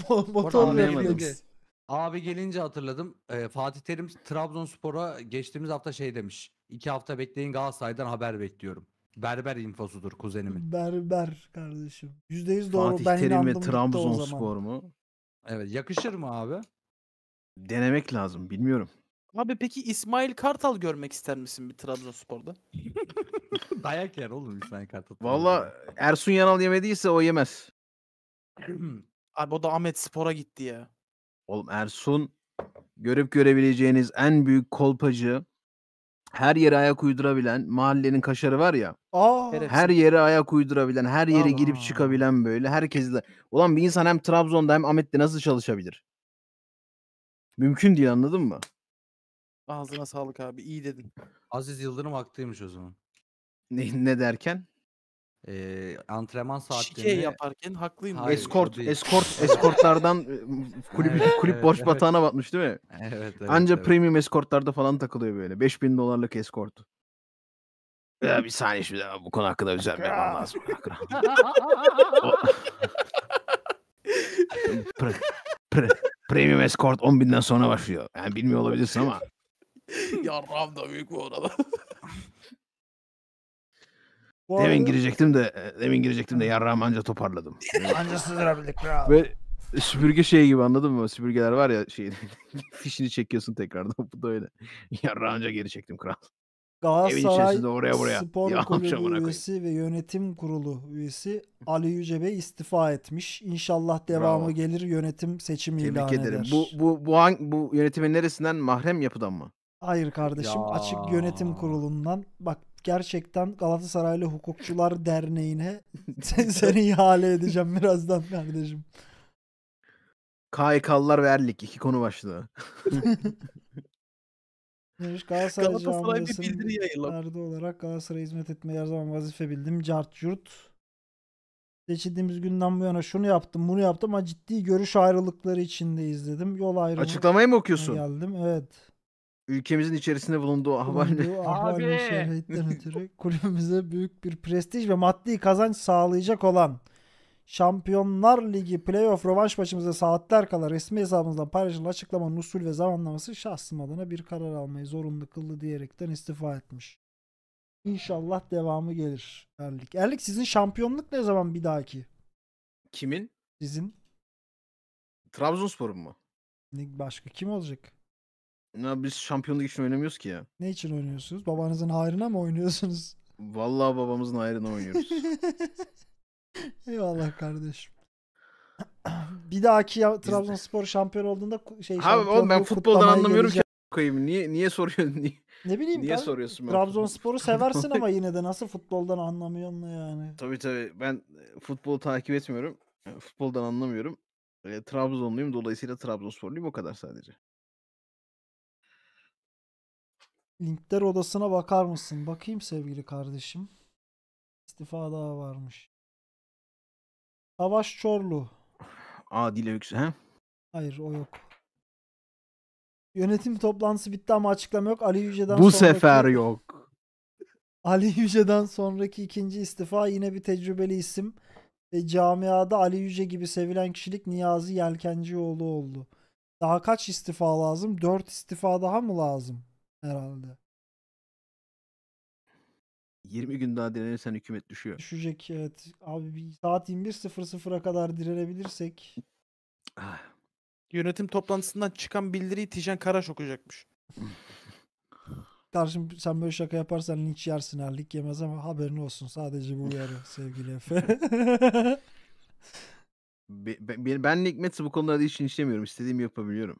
motor refleks. Abi gelince hatırladım. Ee, Fatih Terim Trabzonspor'a geçtiğimiz hafta şey demiş. İki hafta bekleyin Galatasaray'dan haber bekliyorum. Berber infosudur kuzenimin. Berber kardeşim. Yüzde yüz doğru. Fatih ben Terim ve Trabzonspor mu? Evet yakışır mı abi? Denemek lazım bilmiyorum. Abi peki İsmail Kartal görmek ister misin bir Trabzonspor'da? Dayak yer oğlum İsmail Kartal. Valla Ersun Yanal yemediyse o yemez. Abi o da Ahmet Spor'a gitti ya. Oğlum Ersun görüp görebileceğiniz en büyük kolpacı her yere ayak uydurabilen mahallenin kaşarı var ya. Aa. Her yere ayak uydurabilen, her yere Allah. girip çıkabilen böyle herkes de. Ulan bir insan hem Trabzon'da hem Ahmet'te nasıl çalışabilir? Mümkün değil anladın mı? Ağzına sağlık abi iyi dedin. Aziz Yıldırım haklıymış o zaman. Ne, ne derken? e, antrenman saatlerini... Şike yaparken haklıyım. Hayır, Escort, o değil. eskort, kulüp, Evet, kulüp evet, boş evet. batağına batmış değil mi? Evet, evet, Anca evet. premium escortlarda falan takılıyor böyle. 5000 dolarlık eskortu. Ya bir saniye şimdi ya, bu konu hakkında güzel yapmam lazım. Pre, pre, premium escort 10 binden sonra başlıyor. Yani bilmiyor olabilirsin ama. Yarrağım da büyük bu arada. Bu Demin arada... girecektim de e, demin girecektim de yarrağımı anca toparladım. anca sığdırabildik kral. Ve süpürge şey gibi anladın mı? Süpürgeler var ya şey fişini çekiyorsun tekrardan. Bu da öyle. Yarrağı anca geri çektim kral. Galatasaray oraya buraya. Spor ya, Kulübü üyesi ve yönetim kurulu üyesi Ali Yüce Bey istifa etmiş. İnşallah devamı Bravo. gelir yönetim seçimi Tebrik ilan ederim. eder. Bu bu bu hangi, bu yönetimin neresinden mahrem yapıdan mı? Hayır kardeşim ya. açık yönetim kurulundan. Bak gerçekten Galatasaraylı Hukukçular Derneği'ne sen, seni ihale edeceğim birazdan kardeşim. KYK'lılar ve Erlik iki konu başlığı. Demiş Galatasaray, Galatasaray bir bildiri yayınladı. olarak Galatasaray'a hizmet etmeyi her zaman vazife bildim. Cart yurt. Seçildiğimiz günden bu yana şunu yaptım bunu yaptım ama ciddi görüş ayrılıkları içinde izledim. Yol ayrımı. Açıklamayı mı okuyorsun? Geldim evet ülkemizin içerisinde bulunduğu ahvalde. Abi. ötürü kulübümüze büyük bir prestij ve maddi kazanç sağlayacak olan Şampiyonlar Ligi playoff rövanş maçımızda saatler kala resmi hesabımızdan paylaşılan açıklamanın usul ve zamanlaması şahsım adına bir karar almayı zorunlu kıldı diyerekten istifa etmiş. İnşallah devamı gelir Erlik. Erlik sizin şampiyonluk ne zaman bir dahaki? Kimin? Sizin. Trabzonspor'un mu? Ne başka kim olacak? Ya biz şampiyonluk için oynamıyoruz ki ya. Ne için oynuyorsunuz? Babanızın hayrına mı oynuyorsunuz? Vallahi babamızın hayrına oynuyoruz. Eyvallah kardeşim. bir dahaki ya, Trabzonspor şampiyon olduğunda şey Abi oğlum ben futboldan anlamıyorum ki koyayım. Niye niye soruyorsun? Niye, ne bileyim niye ben, soruyorsun ben Trabzonspor'u seversin ama yine de nasıl futboldan anlamıyorsun yani. Tabii tabii. Ben e, futbolu takip etmiyorum. E, futboldan anlamıyorum. E, Trabzonluyum dolayısıyla Trabzonsporluyum o kadar sadece. Linkler odasına bakar mısın? Bakayım sevgili kardeşim. İstifa daha varmış. Savaş Çorlu. Adile Öksü he? Hayır o yok. Yönetim toplantısı bitti ama açıklama yok. Ali Yüce'den Bu sonraki... sefer yok. Ali Yüce'den sonraki ikinci istifa yine bir tecrübeli isim. Ve camiada Ali Yüce gibi sevilen kişilik Niyazi Yelkencioğlu oldu. Daha kaç istifa lazım? Dört istifa daha mı lazım? Herhalde. 20 gün daha direnirsen hükümet düşüyor. Düşecek evet. Abi bir saat 21.00'a kadar direnebilirsek. Ah, Yönetim toplantısından çıkan bildiriyi Tijen Karaş okuyacakmış. Karşım sen böyle şaka yaparsan linç yersin ha. Lig yemez ama haberin olsun. Sadece bu uyarı sevgili Efe. be- ben, ben Nick Metz'i bu konularda hiç işlemiyorum. İstediğimi yapabiliyorum.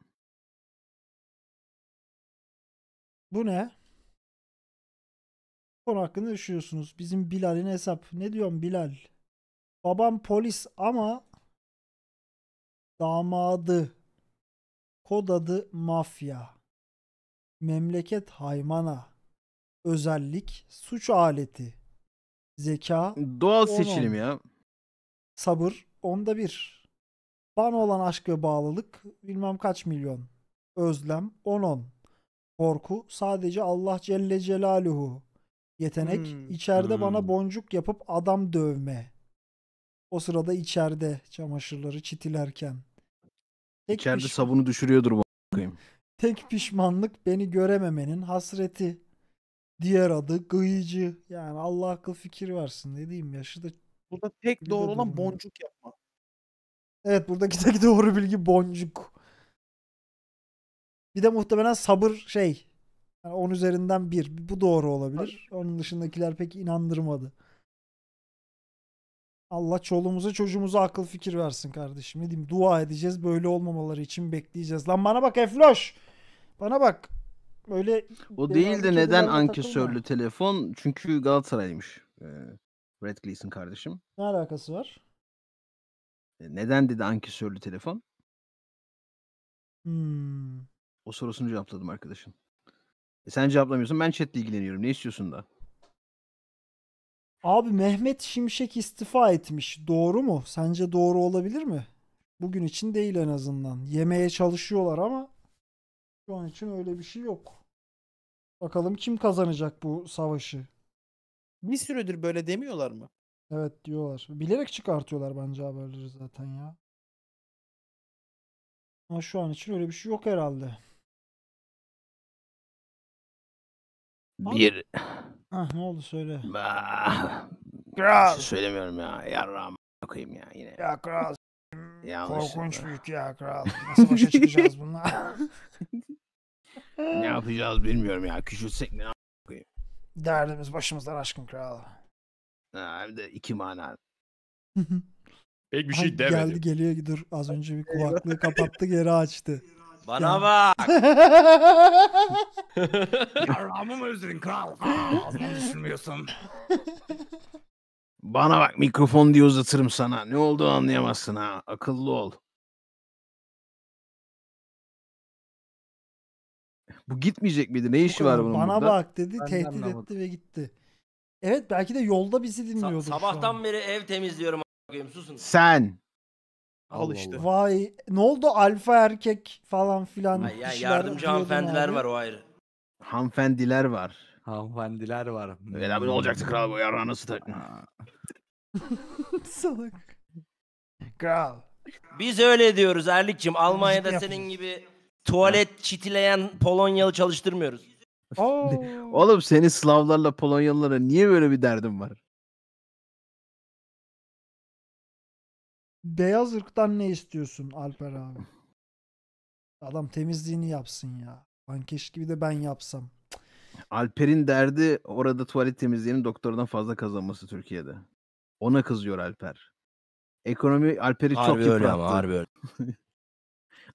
Bu ne? Konu hakkında düşünüyorsunuz. Bizim Bilal'in hesap. Ne diyorum Bilal? Babam polis ama damadı kodadı mafya. Memleket haymana. Özellik suç aleti. Zeka. Doğal onun. seçilim ya. Sabır onda bir. Bana olan aşk ve bağlılık bilmem kaç milyon. Özlem 10-10 korku sadece Allah Celle Celaluhu yetenek hmm. içeride hmm. bana boncuk yapıp adam dövme o sırada içeride çamaşırları çitilerken tek içeride piş... sabunu düşürüyordur bu tek pişmanlık beni görememenin hasreti diğer adı gıyıcı yani Allah akıl fikir versin ne diyeyim yaşı da burada tek doğru olan boncuk yapma evet buradaki tek doğru bilgi boncuk bir de muhtemelen sabır şey. Yani 10 üzerinden 1. Bu doğru olabilir. Onun dışındakiler pek inandırmadı. Allah çoluğumuza çocuğumuza akıl fikir versin kardeşim. dedim Dua edeceğiz. Böyle olmamaları için bekleyeceğiz. Lan bana bak Efloş. Bana bak. Böyle O değil de neden ankesörlü telefon? Çünkü Galatasaray'mış. Ee, Red Gleason kardeşim. Ne alakası var? E, neden dedi ankesörlü telefon? Hmm. O sorusunu cevapladım arkadaşın. E sen cevaplamıyorsun ben chatle ilgileniyorum. Ne istiyorsun da? Abi Mehmet Şimşek istifa etmiş. Doğru mu? Sence doğru olabilir mi? Bugün için değil en azından. Yemeye çalışıyorlar ama şu an için öyle bir şey yok. Bakalım kim kazanacak bu savaşı? Bir süredir böyle demiyorlar mı? Evet diyorlar. Bilerek çıkartıyorlar bence haberleri zaten ya. Ama şu an için öyle bir şey yok herhalde. Bir... Ah ne oldu söyle. Ah, Kral. Şey söylemiyorum ya. Yarrağım koyayım ya yine. Ya kral. Yanlış Korkunç ya. büyük ya kral. Nasıl başa çıkacağız bununla? ne yapacağız bilmiyorum ya. Küçülsek ne koyayım. Derdimiz başımızdan aşkın kral. Ha, hem de iki mana. Pek bir şey Ay, demedi. Geldi geliyor dur. Az önce bir kulaklığı kapattı geri açtı. Bana bak. Yaramı mı özledin kral? Ağzını düşürmüyorsun. Bana bak mikrofon diye uzatırım sana. Ne olduğunu anlayamazsın ha. Akıllı ol. Bu gitmeyecek miydi? Ne işi var bunun Bana burada? bak dedi, ben tehdit anlamadım. etti ve gitti. Evet belki de yolda bizi dinliyordu. Sa- sabahtan beri ev temizliyorum. Susun. Sen. Al işte. Vay ne oldu alfa erkek falan filan. Ay, ya yardımcı hanımefendiler var o ayrı. Hanımefendiler var. Hanımefendiler var. Böyle ne olacaktı kral bu yarana sıtak. Salak. Kral. Biz öyle diyoruz Erlik'cim. Almanya'da senin gibi tuvalet çitileyen Polonyalı çalıştırmıyoruz. Oğlum senin Slavlarla Polonyalılara niye böyle bir derdin var? Beyaz ırktan ne istiyorsun Alper abi? Adam temizliğini yapsın ya. Ben keşke bir de ben yapsam. Alper'in derdi orada tuvalet temizliğinin doktordan fazla kazanması Türkiye'de. Ona kızıyor Alper. Ekonomi Alper'i çok harbi yıprattı. Öyle ama, harbi öyle.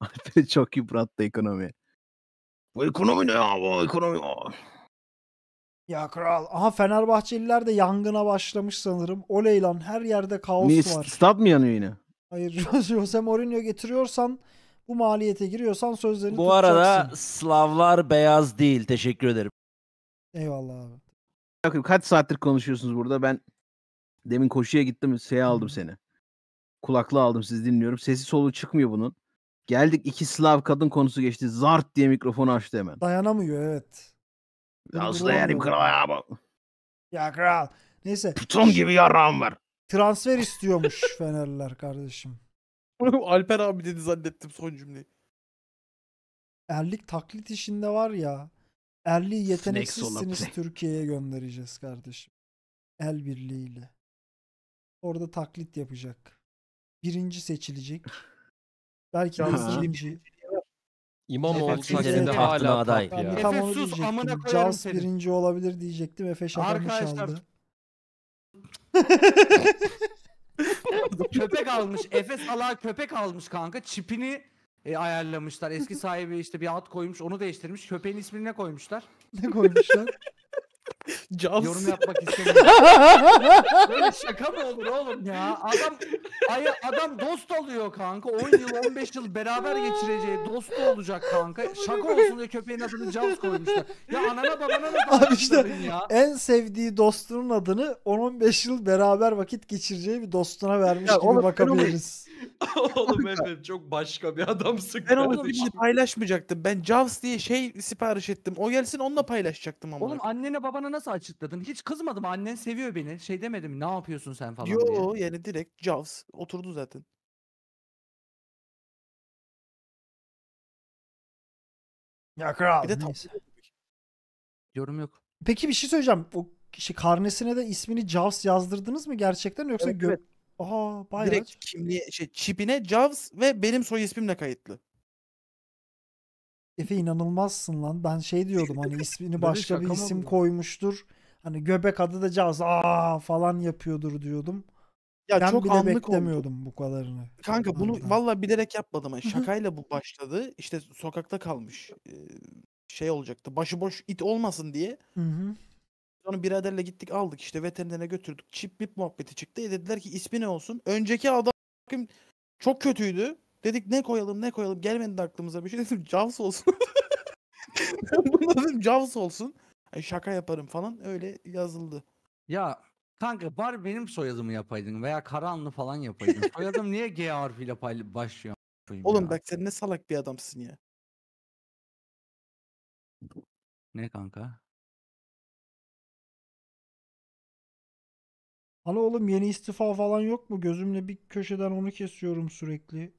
Alper'i çok yıprattı ekonomi. Bu ekonomi ne ya bu ekonomi? Ya kral. Aha Fenerbahçeliler de yangına başlamış sanırım. Oley lan her yerde kaos Niye var. Stad mı yanıyor yine? Hayır Jose Mourinho getiriyorsan bu maliyete giriyorsan sözlerini Bu tutacaksın. arada Slavlar beyaz değil. Teşekkür ederim. Eyvallah abi. Bakın kaç saattir konuşuyorsunuz burada? Ben demin koşuya gittim şey aldım seni. Kulaklığı aldım sizi dinliyorum. Sesi soluğu çıkmıyor bunun. Geldik iki Slav kadın konusu geçti. Zart diye mikrofonu açtı hemen. Dayanamıyor evet. Aslayarım kral ya bak Ya kral. Neyse. Puton gibi yarağım var. Transfer istiyormuş Fenerliler kardeşim. Alper abi dedi zannettim son cümleyi. Erlik taklit işinde var ya. Erli yeteneksizsiniz Türkiye'ye göndereceğiz kardeşim. El birliğiyle. Orada taklit yapacak. Birinci seçilecek. Belki de ikinci. İmam Efes taklidi Efes hala aday. Ben ya. de tam sus, amına diyecektim. koyarım seni. birinci olabilir diyecektim. Efe şakamı Arkadaşlar- köpek almış. Efes ala köpek almış kanka. Çipini e, ayarlamışlar. Eski sahibi işte bir at koymuş. Onu değiştirmiş. Köpeğin ismini ne koymuşlar? Ne koymuşlar? Cams. Yorum yapmak istemiyorum. Böyle şaka mı olur oğlum ya? Adam ay, adam dost oluyor kanka. 10 yıl 15 yıl beraber geçireceği dost olacak kanka. Şaka olsun diye köpeğin adını cans koymuşlar. Ya anana babana ne Abi işte ya. en sevdiği dostunun adını 10-15 yıl beraber vakit geçireceği bir dostuna vermiş ya gibi oğlum, bakabiliriz. Oğlum efendim çok başka bir adam adamsın. Ben onu şimdi paylaşmayacaktım. Ben Jaws diye şey sipariş ettim. O gelsin onunla paylaşacaktım ama. Oğlum annene babana nasıl açıkladın? Hiç kızmadım. Annen seviyor beni. Şey demedim. Ne yapıyorsun sen falan Yo diye. yani direkt Jaws oturdu zaten. Ya kral. Bir de Yorum yok. Peki bir şey söyleyeceğim. O şey, karnesine de ismini Jaws yazdırdınız mı gerçekten yoksa evet, gö- evet. Aa bayağı. Direkt kimliğe, şey, çipine Jaws ve benim soy ismimle kayıtlı. Efe inanılmazsın lan. Ben şey diyordum hani ismini başka bir isim oldu. koymuştur. Hani göbek adı da Jaws aa falan yapıyordur diyordum. Ya ben çok bile beklemiyordum oldu. bu kadarını. Kanka bunu valla bilerek yapmadım. Yani şakayla bu başladı. İşte sokakta kalmış. Ee, şey olacaktı. Başıboş it olmasın diye. Hı hı. Onu biraderle gittik aldık işte veterinere götürdük. Çip bip muhabbeti çıktı. E dediler ki ismi ne olsun? Önceki adam çok kötüydü. Dedik ne koyalım ne koyalım gelmedi aklımıza bir şey. Dedim Jaws olsun. Ben Bunu dedim Jaws olsun. Yani şaka yaparım falan öyle yazıldı. Ya kanka bar benim soyadımı yapaydın veya Karanlı falan yapaydın. Soyadım niye G harfiyle başlıyor? Oğlum ya. bak sen ne salak bir adamsın ya. Ne kanka? Ana hani oğlum yeni istifa falan yok mu? Gözümle bir köşeden onu kesiyorum sürekli.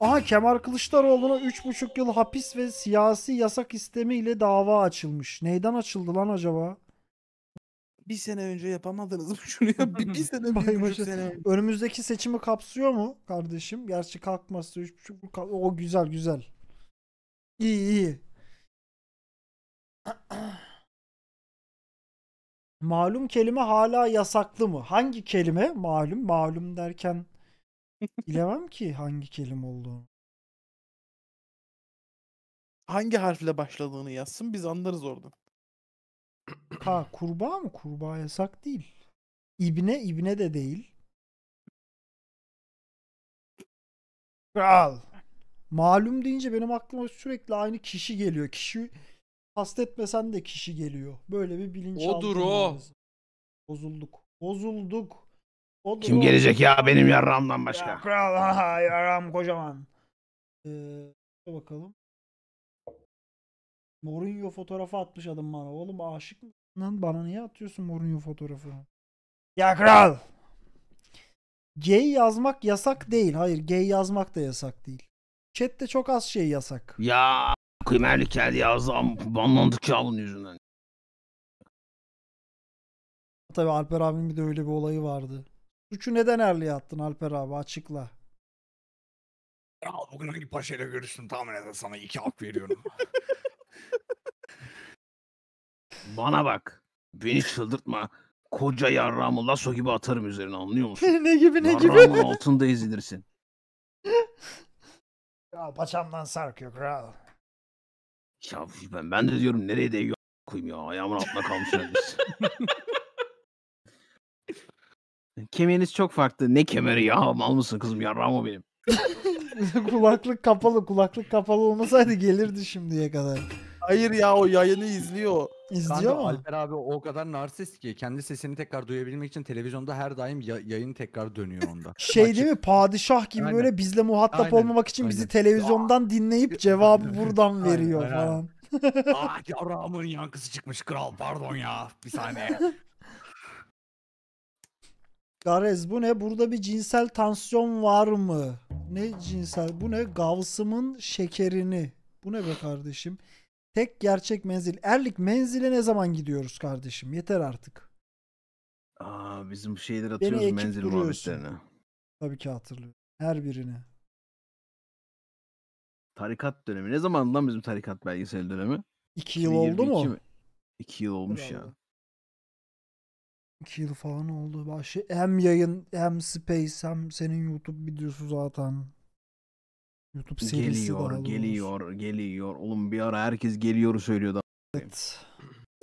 Aha Kemal Kılıçdaroğlu'na 3,5 yıl hapis ve siyasi yasak istemiyle dava açılmış. Neyden açıldı lan acaba? Bir sene önce yapamadınız mı şunu ya? Bir, bir sene, bir buçuk sene. Önümüzdeki seçimi kapsıyor mu kardeşim? Gerçi kalkmazsa 3,5 o güzel güzel. İyi iyi. Malum kelime hala yasaklı mı? Hangi kelime? Malum. Malum derken bilemem ki hangi kelime olduğunu. Hangi harfle başladığını yazsın biz anlarız oradan. Ha kurbağa mı? Kurbağa yasak değil. İbne ibne de değil. Kral. Malum deyince benim aklıma sürekli aynı kişi geliyor. Kişi kastetmesen de kişi geliyor. Böyle bir bilinç Odur o. Lazım. Bozulduk. Bozulduk. Odur Kim o. gelecek ya benim yarramdan başka? Ya kral ha yaram kocaman. Ee, bakalım. Mourinho fotoğrafı atmış adam bana. Oğlum aşık mı? Lan bana niye atıyorsun Mourinho fotoğrafı? Ya kral. Gay yazmak yasak değil. Hayır gay yazmak da yasak değil. Chat'te çok az şey yasak. Ya Kıymerli azam yazdı banlandıkça alın yüzünden. Tabii Alper abinin bir de öyle bir olayı vardı. Suçu neden Erli'ye attın Alper abi açıkla. Al bugün hangi paşayla görüştün tahmin eder sana iki hak veriyorum. Bana bak. Beni çıldırtma. Koca yarrağımı lasso gibi atarım üzerine anlıyor musun? ne gibi ne gibi? Yarrağımın altında ezilirsin. ya paçamdan sarkıyor. kral. Ya ben, ben de diyorum nereye değiyor koyayım ya. Ayağımın altına kalmış neredeyse. Kemeriniz çok farklı. Ne kemeri ya? Mal mısın kızım? Yarrağım o benim. kulaklık kapalı. Kulaklık kapalı olmasaydı gelirdi şimdiye kadar. Hayır ya o yayını izliyor. İzliyor mu? Alper abi o kadar narsist ki kendi sesini tekrar duyabilmek için televizyonda her daim ya- yayın tekrar dönüyor onda. Şey değil mi? Padişah gibi Aynen. böyle bizle muhatap Aynen, olmamak için bizi aynen. televizyondan dinleyip cevabı buradan veriyor aynen. falan. Aa yavrumun yankısı çıkmış kral pardon ya bir saniye. Garez bu ne? Burada bir cinsel tansiyon var mı? Ne cinsel? Bu ne? Gavsımın şekerini. Bu ne be kardeşim? Tek gerçek menzil. Erlik menzile ne zaman gidiyoruz kardeşim? Yeter artık. Aa, bizim şeyler atıyoruz ekip menzil duruyorsun. muhabbetlerine. Tabii ki hatırlıyorum. Her birini. Tarikat dönemi. Ne zaman lan bizim tarikat belgeseli dönemi? İki yıl oldu mu? mi? İki yıl olmuş Herhalde. ya. İki yıl falan oldu. Başı hem yayın hem Space hem senin YouTube videosu zaten. YouTube serisi geliyor, de geliyor, geliyor. Oğlum bir ara herkes geliyoru söylüyordu. Evet.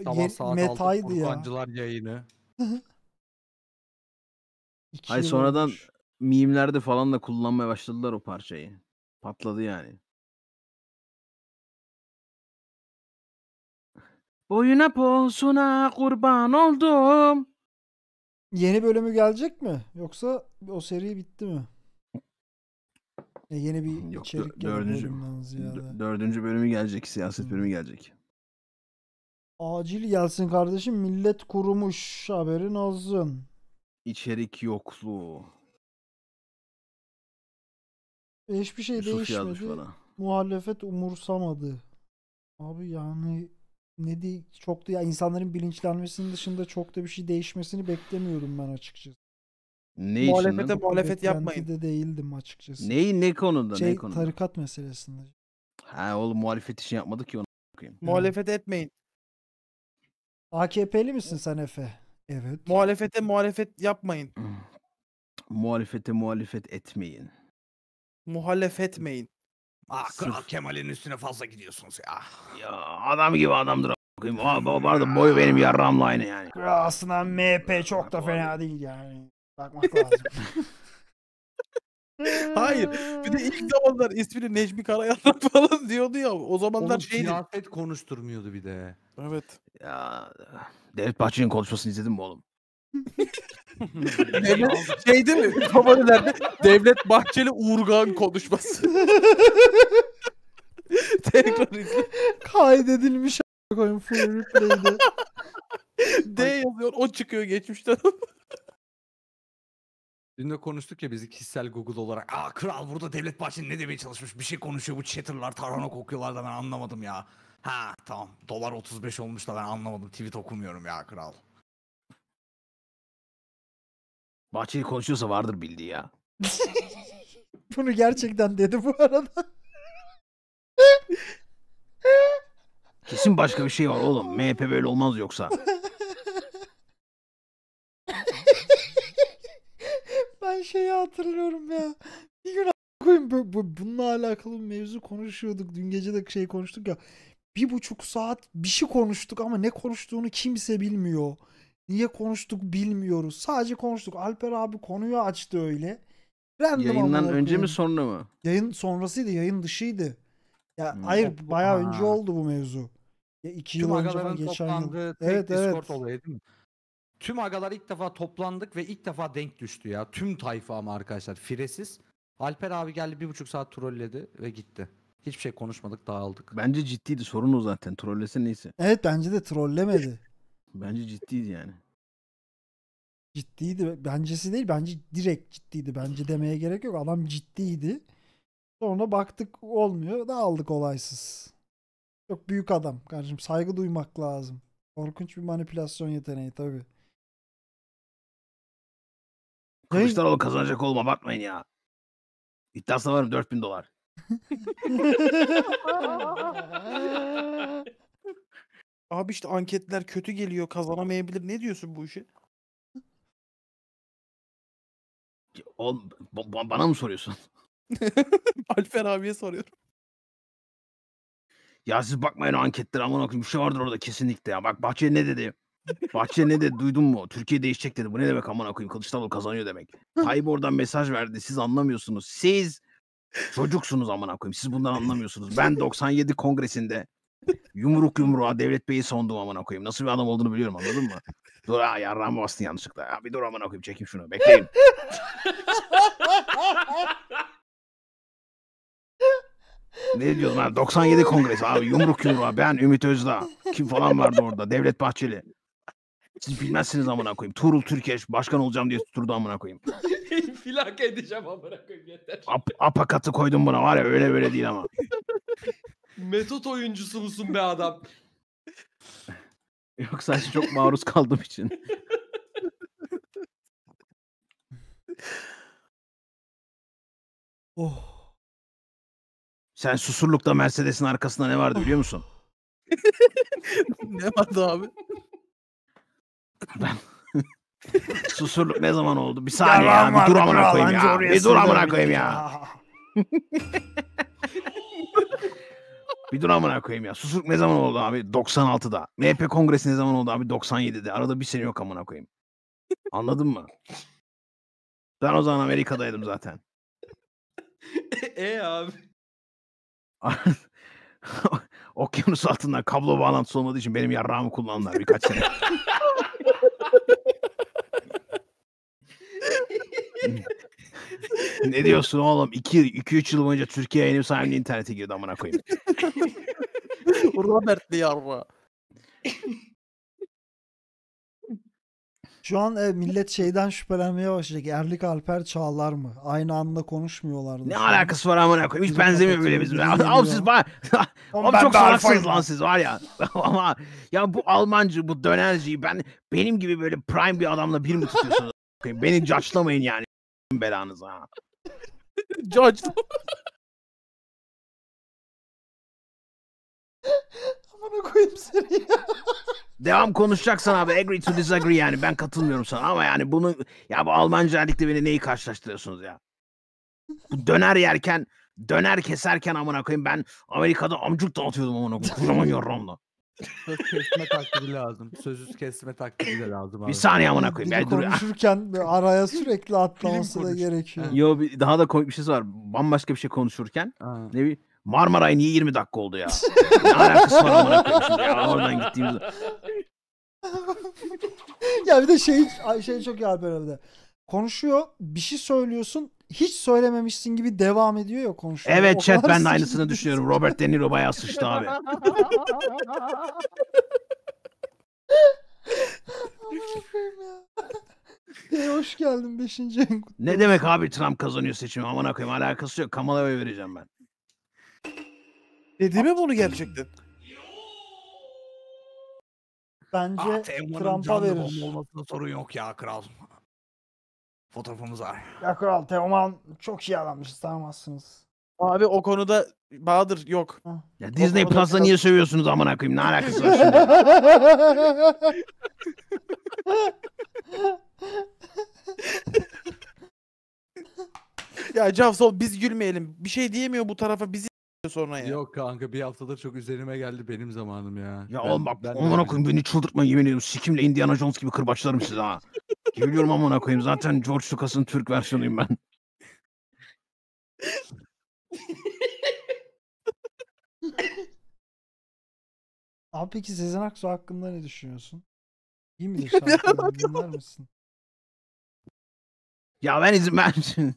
Sabah saat Metaydı 6 Furkancılar yayını. Ay sonradan olmuş. mimlerde falan da kullanmaya başladılar o parçayı. Patladı yani. Boyuna posuna kurban oldum. Yeni bölümü gelecek mi? Yoksa o seri bitti mi? E yeni bir Yok, içerik dördüncü, ziyade. dördüncü bölümü gelecek. Siyaset Hı. bölümü gelecek. Acil gelsin kardeşim. Millet kurumuş. Haberin olsun. İçerik yokluğu. Hiçbir şey Yusuf değişmedi. Muhalefet umursamadı. Abi yani ne diye çok da ya insanların bilinçlenmesinin dışında çok da bir şey değişmesini beklemiyordum ben açıkçası. Ne işin lan? Muhalefete muhalefet yapmayın. de değildim açıkçası. Neyi ne konuda Şey ne konuda? tarikat meselesinde. Ha oğlum muhalefet için yapmadık ki onu koyayım. Muhalefet etmeyin. AKP'li misin sen Efe? Evet. Muhalefete muhalefet yapmayın. Muhalefete muhalefet etmeyin. Muhalefet etmeyin. Ah, ah Sırf- Kemal'in üstüne fazla gidiyorsunuz ya. Ya adam gibi adamdır a**ayım. Aa, bu arada boyu benim yarramla aynı yani. Aslında MP çok da fena değil yani. Bakmak lazım. Hayır. Bir de ilk zamanlar ismini Necmi Karayalçın falan diyordu ya. O zamanlar Onun kıyafet konuşturmuyordu bir de. Evet. Ya Devlet Bahçeli'nin konuşmasını izledin mi oğlum? devlet, şey değil mi? Favorilerde Devlet Bahçeli Urgan konuşması. Tekrar izle. Kaydedilmiş koyun full replay'de. D yazıyor o çıkıyor geçmişten. Dün de konuştuk ya bizi kişisel Google olarak. Aa kral burada Devlet Bahçeli ne demeye çalışmış? Bir şey konuşuyor bu chatterlar tarhana kokuyorlar da ben anlamadım ya. Ha tamam dolar 35 olmuş da ben anlamadım tweet okumuyorum ya kral. Bahçeli konuşuyorsa vardır bildiği ya. Bunu gerçekten dedi bu arada. Kesin başka bir şey var oğlum. MHP böyle olmaz yoksa. ben şeyi hatırlıyorum ya. Bir gün koyun bu, bu, bununla alakalı bir mevzu konuşuyorduk. Dün gece de şey konuştuk ya. Bir buçuk saat bir şey konuştuk ama ne konuştuğunu kimse bilmiyor. Niye konuştuk bilmiyoruz. Sadece konuştuk. Alper abi konuyu açtı öyle. Random Yayından önce mi sonra mı? Yayın sonrasıydı. Yayın dışıydı. Ya hmm. hayır bayağı ha. önce oldu bu mevzu. Ya iki yıl önce geçen yıl. Evet Discord evet. Olayı, değil mi? Tüm agalar ilk defa toplandık ve ilk defa denk düştü ya. Tüm tayfa ama arkadaşlar firesiz. Alper abi geldi bir buçuk saat trolledi ve gitti. Hiçbir şey konuşmadık dağıldık. Bence ciddiydi sorun o zaten. Trollese neyse. Evet bence de trollemedi. Bence ciddiydi yani. Ciddiydi. Bencesi değil bence direkt ciddiydi. Bence demeye gerek yok. Adam ciddiydi. Sonra baktık olmuyor. Dağıldık olaysız. Çok büyük adam kardeşim. Saygı duymak lazım. Korkunç bir manipülasyon yeteneği tabii. Kılıçdaroğlu kazanacak olma, bakmayın ya. İddiasına varım 4000 dolar. Abi işte anketler kötü geliyor kazanamayabilir. Ne diyorsun bu işe? Oğlum, ba- bana mı soruyorsun? Alper abiye soruyorum. Ya siz bakmayın o anketlere aman okuyun. Bir şey vardır orada kesinlikle ya. Bak Bahçeli ne dedi? Bahçeli de duydun mu? Türkiye değişecek dedi. Bu ne demek aman akıyım Kılıçdaroğlu kazanıyor demek. Tayyip oradan mesaj verdi. Siz anlamıyorsunuz. Siz çocuksunuz aman akıyım. Siz bundan anlamıyorsunuz. Ben 97 kongresinde yumruk yumruğa Devlet Bey'i sondum aman akıyım. Nasıl bir adam olduğunu biliyorum anladın mı? Dur ha yarrağımı bastın yanlışlıkla. Ya, bir dur aman akıyım çekeyim şunu. Bekleyin. ne diyorsun abi? 97 kongresi abi yumruk yumruğa ben Ümit Özdağ kim falan vardı orada Devlet Bahçeli. Siz bilmezsiniz amına koyayım. Tuğrul Türkeş başkan olacağım diye tuturdu amına koyayım. İnfilak edeceğim amına koyayım yeter. Ap apakatı koydum buna var ya öyle böyle değil ama. Metot oyuncusu musun be adam? Yok sadece çok maruz kaldım için. oh. Sen Susurluk'ta Mercedes'in arkasında ne vardı biliyor musun? ne vardı abi? Ben... Susurluk ne zaman oldu? Bir saniye ya. Bir dur amına koyayım ya. Bir dur amına koyayım ya. bir dur amına koyayım ya. Susurluk ne zaman oldu abi? 96'da. MHP kongresi ne zaman oldu abi? 97'de. Arada bir sene yok amına koyayım. Anladın mı? Ben o zaman Amerika'daydım zaten. e, e abi. Okyanus altından kablo bağlantısı olmadığı için benim yarrağımı kullandılar birkaç sene. ne diyorsun oğlum? 2-3 yıl boyunca Türkiye yeni sahibi internete girdi amına koyayım. Robert Diyarra. Şu an e, millet şeyden şüphelenmeye başlayacak. Erlik Alper Çağlar mı? Aynı anda konuşmuyorlardı. Ne alakası var amına koyayım? Hiç benzemiyor böyle bizim. Abi siz bana... Abi çok de lan siz var ya. Ama ya bu Almancı, bu dönerciyi ben benim gibi böyle prime bir adamla bir mi tutuyorsunuz? Beni judge'lamayın yani. Belanız ha. Judge. Amına koyayım seni ya. Devam konuşacaksan abi agree to disagree yani ben katılmıyorum sana ama yani bunu ya bu Almanca erlikle beni neyi karşılaştırıyorsunuz ya? Bu döner yerken döner keserken amına koyayım ben Amerika'da amcuk dağıtıyordum amına koyayım. Kocaman yarramla. Söz kesme taktiği lazım. Sözüz kesme taktiği de lazım abi. Bir saniye amına koyayım. Biri Yani dur. konuşurken araya sürekli atlaması da gerekiyor. Yo bir- daha da komik bir şey var. Bambaşka bir şey konuşurken Ha. ne bir Marmaray niye 20 dakika oldu ya? ne alakası var amına koyayım şimdi ya oradan gittiğimiz. ya bir de şey şey çok iyi Alper abi de. Konuşuyor, bir şey söylüyorsun, hiç söylememişsin gibi devam ediyor ya konuşma. Evet o chat ben de aynısını düşünüyorum. Robert De Niro bayağı sıçtı abi. ya. Hey, hoş geldin 5. Ne demek abi Trump kazanıyor seçimi? Aman koyayım alakası yok. Kamala'ya oy vereceğim ben. Dedi mi bunu gerçekten? Bence ah, Trump'a verir. olmasında sorun yok ya kral fotoğrafımız var. Ya Kral Teoman çok iyi adammış sanmazsınız. Abi o konuda Bahadır yok. Ya Disney konuda niye sövüyorsunuz amına koyayım? Ne alakası var şimdi? Ya Cavsol biz gülmeyelim. Bir şey diyemiyor bu tarafa bizi sonra ya. Yok kanka bir haftadır çok üzerime geldi benim zamanım ya. Ya oğlum bak amına koyayım beni çıldırtma yemin ediyorum. Sikimle Indiana Jones gibi kırbaçlarım sizi ha. Geliyorum amına koyayım. Zaten George Lucas'ın Türk versiyonuyum ben. Abi peki Sezen Aksu hakkında ne düşünüyorsun? İyi midir şarkıları dinler misin? Ya ben izin ben.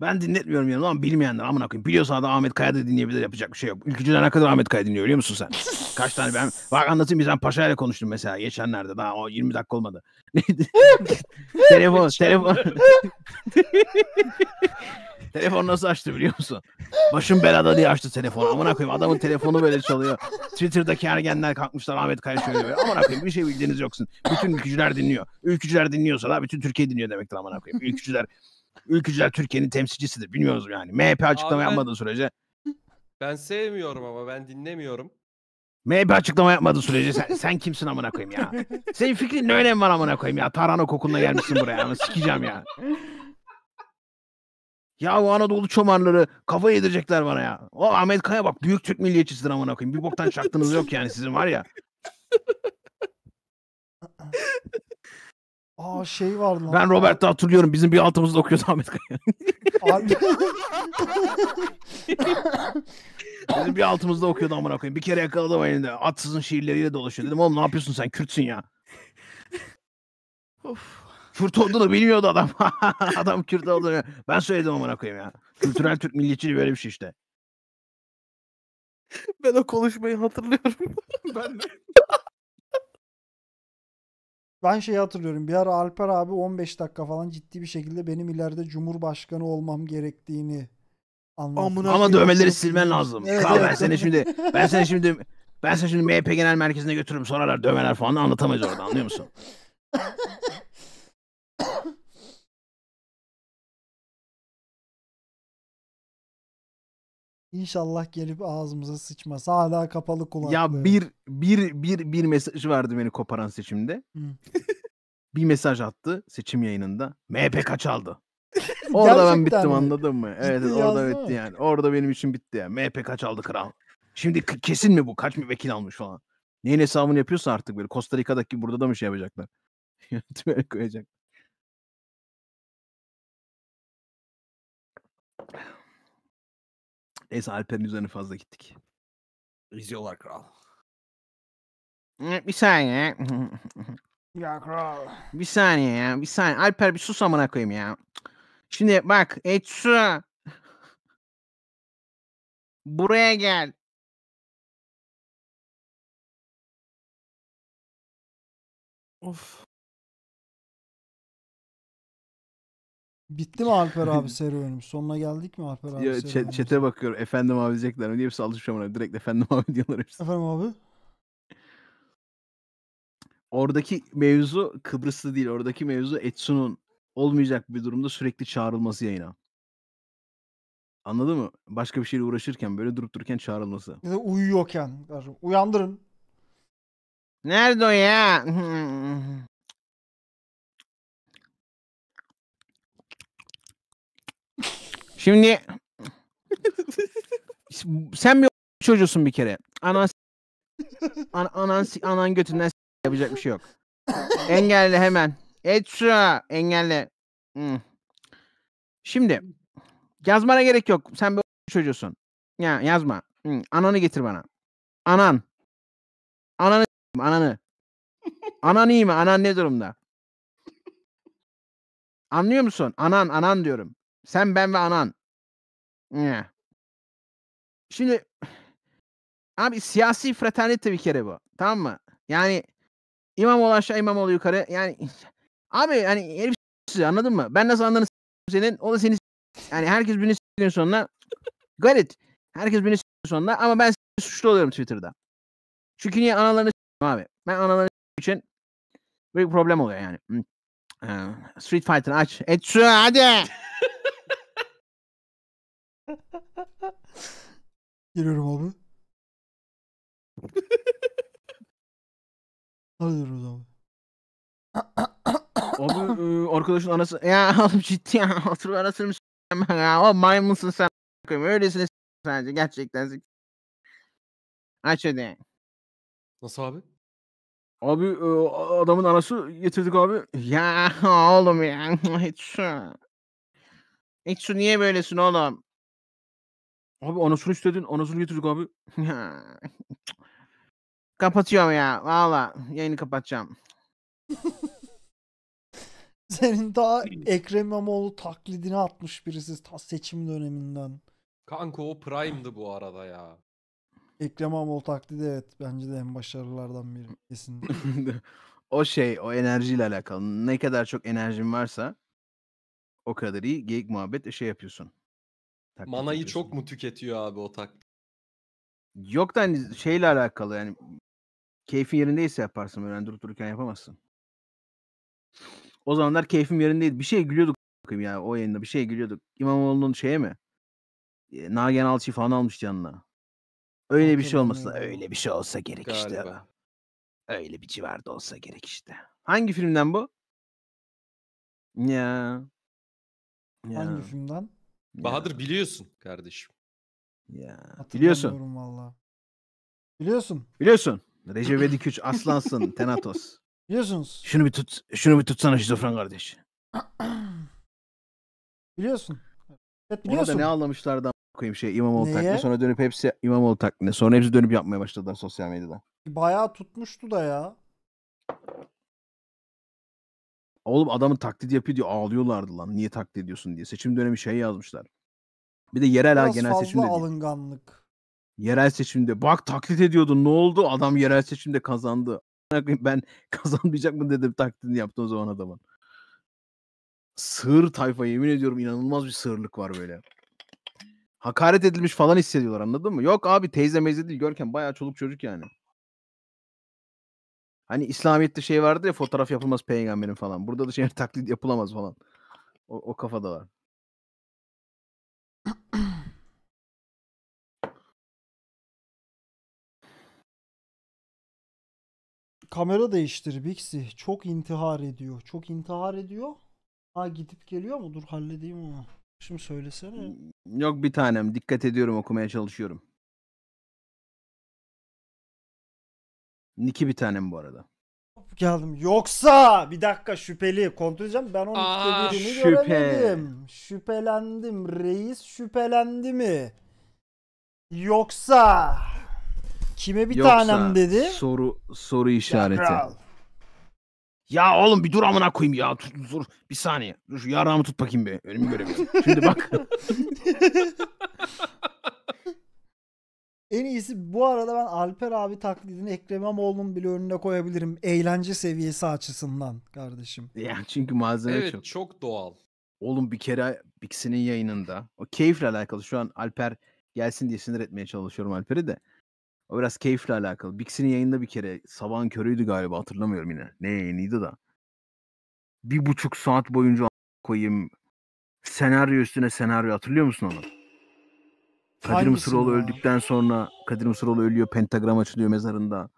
Ben dinletmiyorum yani ama bilmeyenler amına koyayım. Biliyorsa da Ahmet Kaya da dinleyebilir yapacak bir şey yok. Ülkücüden ne kadar Ahmet Kaya dinliyor biliyor musun sen? Kaç tane ben bak anlatayım biz ben Paşa ile konuştum mesela geçenlerde daha o 20 dakika olmadı. telefon telefon. Telefon nasıl açtı biliyor musun? Başım belada diye açtı telefonu. Amına koyayım adamın telefonu böyle çalıyor. Twitter'daki ergenler kalkmışlar Ahmet Kaya söylüyor. Amına koyayım bir şey bildiğiniz yoksun. Bütün ülkücüler dinliyor. Ülkücüler dinliyorsa da bütün Türkiye dinliyor demektir amına koyayım. Ülkücüler Ülkücüler Türkiye'nin temsilcisidir. Bilmiyoruz yani. MHP açıklama Abi yapmadığı sürece Ben sevmiyorum ama ben dinlemiyorum. MHP açıklama yapmadığı sürece sen, sen kimsin amına koyayım ya? Senin fikrin ne önemi var amına koyayım ya? Tarhana kokunla gelmişsin buraya ama sikeceğim ya. Ya o Anadolu çomarları kafa yedirecekler bana ya. O Ahmet Kaya bak büyük Türk milliyetçisidir amına koyayım. Bir boktan çaktınız yok yani sizin var ya. Aa şey vardı lan. Ben Robert'ı hatırlıyorum. Bizim bir altımızda okuyordu Ahmet Kaya. Bizim bir altımızda okuyordu amına koyayım. Bir kere yakaladım elinde. Atsızın şiirleriyle dolaşıyor. Dedim oğlum ne yapıyorsun sen? Kürtsün ya. of. Kürt olduğunu bilmiyordu adam. adam Kürt olduğunu. Ben söyledim amına koyayım ya. Kültürel Türk milliyetçiliği böyle bir şey işte. Ben o konuşmayı hatırlıyorum. ben de. Ben şeyi hatırlıyorum. Bir ara Alper abi 15 dakika falan ciddi bir şekilde benim ileride cumhurbaşkanı olmam gerektiğini anlattı. Ama dövmeleri silmen lazım. Evet, evet. ben seni şimdi ben seni şimdi ben seni şimdi MHP genel merkezine götürürüm. Sorarlar dövmeler falan anlatamayız orada anlıyor musun? İnşallah gelip ağzımıza sıçmaz. Hala kapalı kulaklığı. Ya bir bir bir bir mesaj verdi beni koparan seçimde. bir mesaj attı seçim yayınında. MHP kaç aldı? Orada Gerçekten ben bittim mi? anladın mı? Evet Ciddi orada bitti mı? yani. Orada benim için bitti ya. MHP kaç aldı kral? Şimdi kesin mi bu? Kaç mı vekil almış falan. Neyin hesabını yapıyorsa artık böyle. Costa Rica'daki burada da mı şey yapacaklar? Yönetmeni koyacak. Neyse Alper'in üzerine fazla gittik. İzliyorlar kral. Ee, bir saniye. Ya kral. Bir saniye ya. Bir saniye. Alper bir sus amına koyayım ya. Şimdi bak Etsu. Buraya gel. Of. Bitti mi Alper abi serüvenim? Sonuna geldik mi Alper abi Ya serüvenimiz? çete bakıyorum. Efendim abi diyecekler mi diye hepsi alışıyor bana. Direkt efendim abi diyorlar hepsi. Efendim abi? Oradaki mevzu Kıbrıslı değil. Oradaki mevzu Etsun'un olmayacak bir durumda sürekli çağrılması yayına. Anladın mı? Başka bir şeyle uğraşırken böyle durup dururken çağrılması. Ya da uyuyorken. Uyandırın. Nerede o ya? Şimdi sen bir çocuğusun bir kere. Anan an, anan anan götünden yapacak bir şey yok. Engelle hemen. etra Engelle. Hmm. Şimdi yazmana gerek yok. Sen bir çocuğusun. Ya yazma. Hmm. Ananı getir bana. Anan. Ananı ananı. Anan iyi mi? Anan ne durumda? Anlıyor musun? Anan anan diyorum. Sen ben ve anan. Eee. Şimdi abi siyasi fraternite bir kere bu. Tamam mı? Yani imam İmamoğlu aşağı İmamoğlu yukarı. Yani abi hani herif anladın mı? Ben nasıl anlarım senin o da seni yani herkes birini gün sonuna garip. Herkes birini s- sonuna ama ben suçlu oluyorum Twitter'da. Çünkü niye analarını abi? Ben analarını için büyük problem oluyor yani. Street Fighter aç. Etsu hadi. Geliyorum abi. Arıyoruz abi. Abi e, arkadaşın anası ya oğlum ciddi ya otur anasını s**eyim ben ya o maymunsun sen a**ayım öylesine s**eyim gerçekten s**eyim. Aç hadi. Nasıl abi? Abi e, adamın anası getirdik abi. Ya oğlum ya hiç şu. Hiç şu niye böylesin oğlum? Abi anasını istedin. Anasını getirdik abi. Kapatıyorum ya. Valla yayını kapatacağım. Senin daha Ekrem İmamoğlu taklidini atmış birisi ta seçim döneminden. Kanka o Prime'dı bu arada ya. Ekrem İmamoğlu taklidi evet bence de en başarılılardan biri kesinlikle. o şey o enerjiyle alakalı. Ne kadar çok enerjin varsa o kadar iyi geyik muhabbet şey yapıyorsun. Taklit Manayı ediyorsun. çok mu tüketiyor abi o taklit? Yok da hani şeyle alakalı yani keyfin yerindeyse yaparsın böyle yani durup dururken yapamazsın. O zamanlar keyfim yerindeydi. Bir şey gülüyorduk bakayım ya o yayında bir şey gülüyorduk. İmamoğlu'nun şeye mi? E, Nagen Alçı falan almış yanına. Öyle bir şey olmasın. Öyle bir şey olsa gerek Galiba. işte. Öyle bir civarda olsa gerek işte. Hangi filmden bu? Ya. ya. Hangi filmden? Bahadır biliyorsun kardeşim. Ya. Biliyorsun. Hatırlamıyorum Biliyorsun. Biliyorsun. Recep İvedik 3 aslansın Tenatos. Biliyorsunuz. Şunu bir tut. Şunu bir tutsana şizofren kardeş. Biliyorsun. Evet, Ona da ne ağlamışlardı da koyayım şey İmamoğlu Neye? taklidi. Sonra dönüp hepsi İmamoğlu taklidi. Sonra hepsi dönüp yapmaya başladılar sosyal medyada. Bayağı tutmuştu da ya. Oğlum adamın taklit yapıyor diyor. Ağlıyorlardı lan. Niye taklit ediyorsun diye. Seçim dönemi şey yazmışlar. Bir de yerel Biraz ha genel seçimde. Biraz alınganlık. Değil. Yerel seçimde bak taklit ediyordun ne oldu? Adam yerel seçimde kazandı. Ben kazanmayacak mı dedim taklitini yaptı o zaman adamın. Sığır tayfa yemin ediyorum inanılmaz bir sığırlık var böyle. Hakaret edilmiş falan hissediyorlar anladın mı? Yok abi teyze meyze değil görken bayağı çoluk çocuk yani. Hani İslamiyet'te şey vardı ya fotoğraf yapılmaz peygamberin falan. Burada da şey taklit yapılamaz falan. O, o kafada var. Kamera değiştir Bixi. Çok intihar ediyor. Çok intihar ediyor. Ha gidip geliyor mu? Dur halledeyim onu. Şimdi söylesene. Yok bir tanem. Dikkat ediyorum okumaya çalışıyorum. Niki bir tanem bu arada. geldim. Yoksa bir dakika şüpheli kontrol edeceğim. Ben onun Aa, dediğini şüphe. göremedim. Şüphelendim. Reis şüphelendi mi? Yoksa kime bir Yoksa, tanem dedi? Soru soru işareti. Ya oğlum bir dur amına koyayım ya. Tut, dur bir saniye. Dur şu yarağımı tut bakayım bir. Önümü göremiyorum. Şimdi bak. En iyisi bu arada ben Alper abi taklidini Ekrem İmamoğlu'nun bile önüne koyabilirim. Eğlence seviyesi açısından kardeşim. Yani çünkü malzeme evet, çok. çok doğal. Oğlum bir kere Bixi'nin yayınında o keyifle alakalı şu an Alper gelsin diye sinir etmeye çalışıyorum Alper'i de. O biraz keyifle alakalı. Bixi'nin yayında bir kere sabahın körüydü galiba hatırlamıyorum yine. Ne yayınıydı da. Bir buçuk saat boyunca koyayım senaryo üstüne senaryo hatırlıyor musun onu? Kadir Hangisi Mısıroğlu öldükten sonra Kadir Mısıroğlu ölüyor. Pentagram açılıyor mezarında.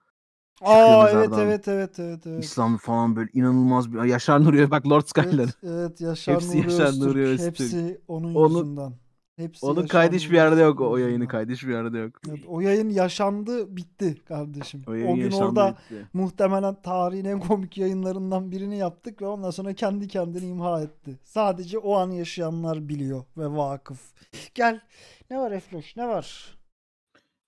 Aa evet, evet evet evet evet. İslam falan böyle inanılmaz bir Yaşar Nuri'ye bak Lord Skyler. Evet, evet Yaşar hepsi Yaşar Nuri Hepsi onun Onu... yüzünden. Hepsi Onun kaydı hiçbir yerde yok. O, yayını kaydı hiçbir yerde yok. Evet, o yayın yaşandı bitti kardeşim. O, o gün orada bitti. muhtemelen tarihin en komik yayınlarından birini yaptık ve ondan sonra kendi kendini imha etti. Sadece o an yaşayanlar biliyor ve vakıf. Gel ne var Efloş ne var?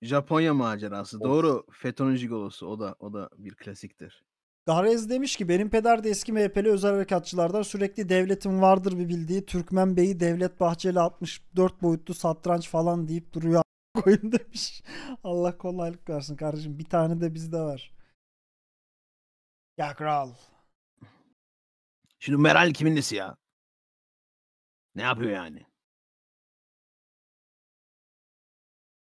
Japonya macerası. Of. Doğru. FETÖ'nün jigolosu. O da o da bir klasiktir. Garez demiş ki benim peder de eski MHP'li özel harekatçılardan sürekli devletin vardır bir bildiği Türkmen Bey'i Devlet Bahçeli 64 boyutlu satranç falan deyip duruyor koyun demiş. Allah kolaylık versin kardeşim bir tane de bizde var. Ya kral. Şimdi Meral kimin ya? Ne yapıyor yani?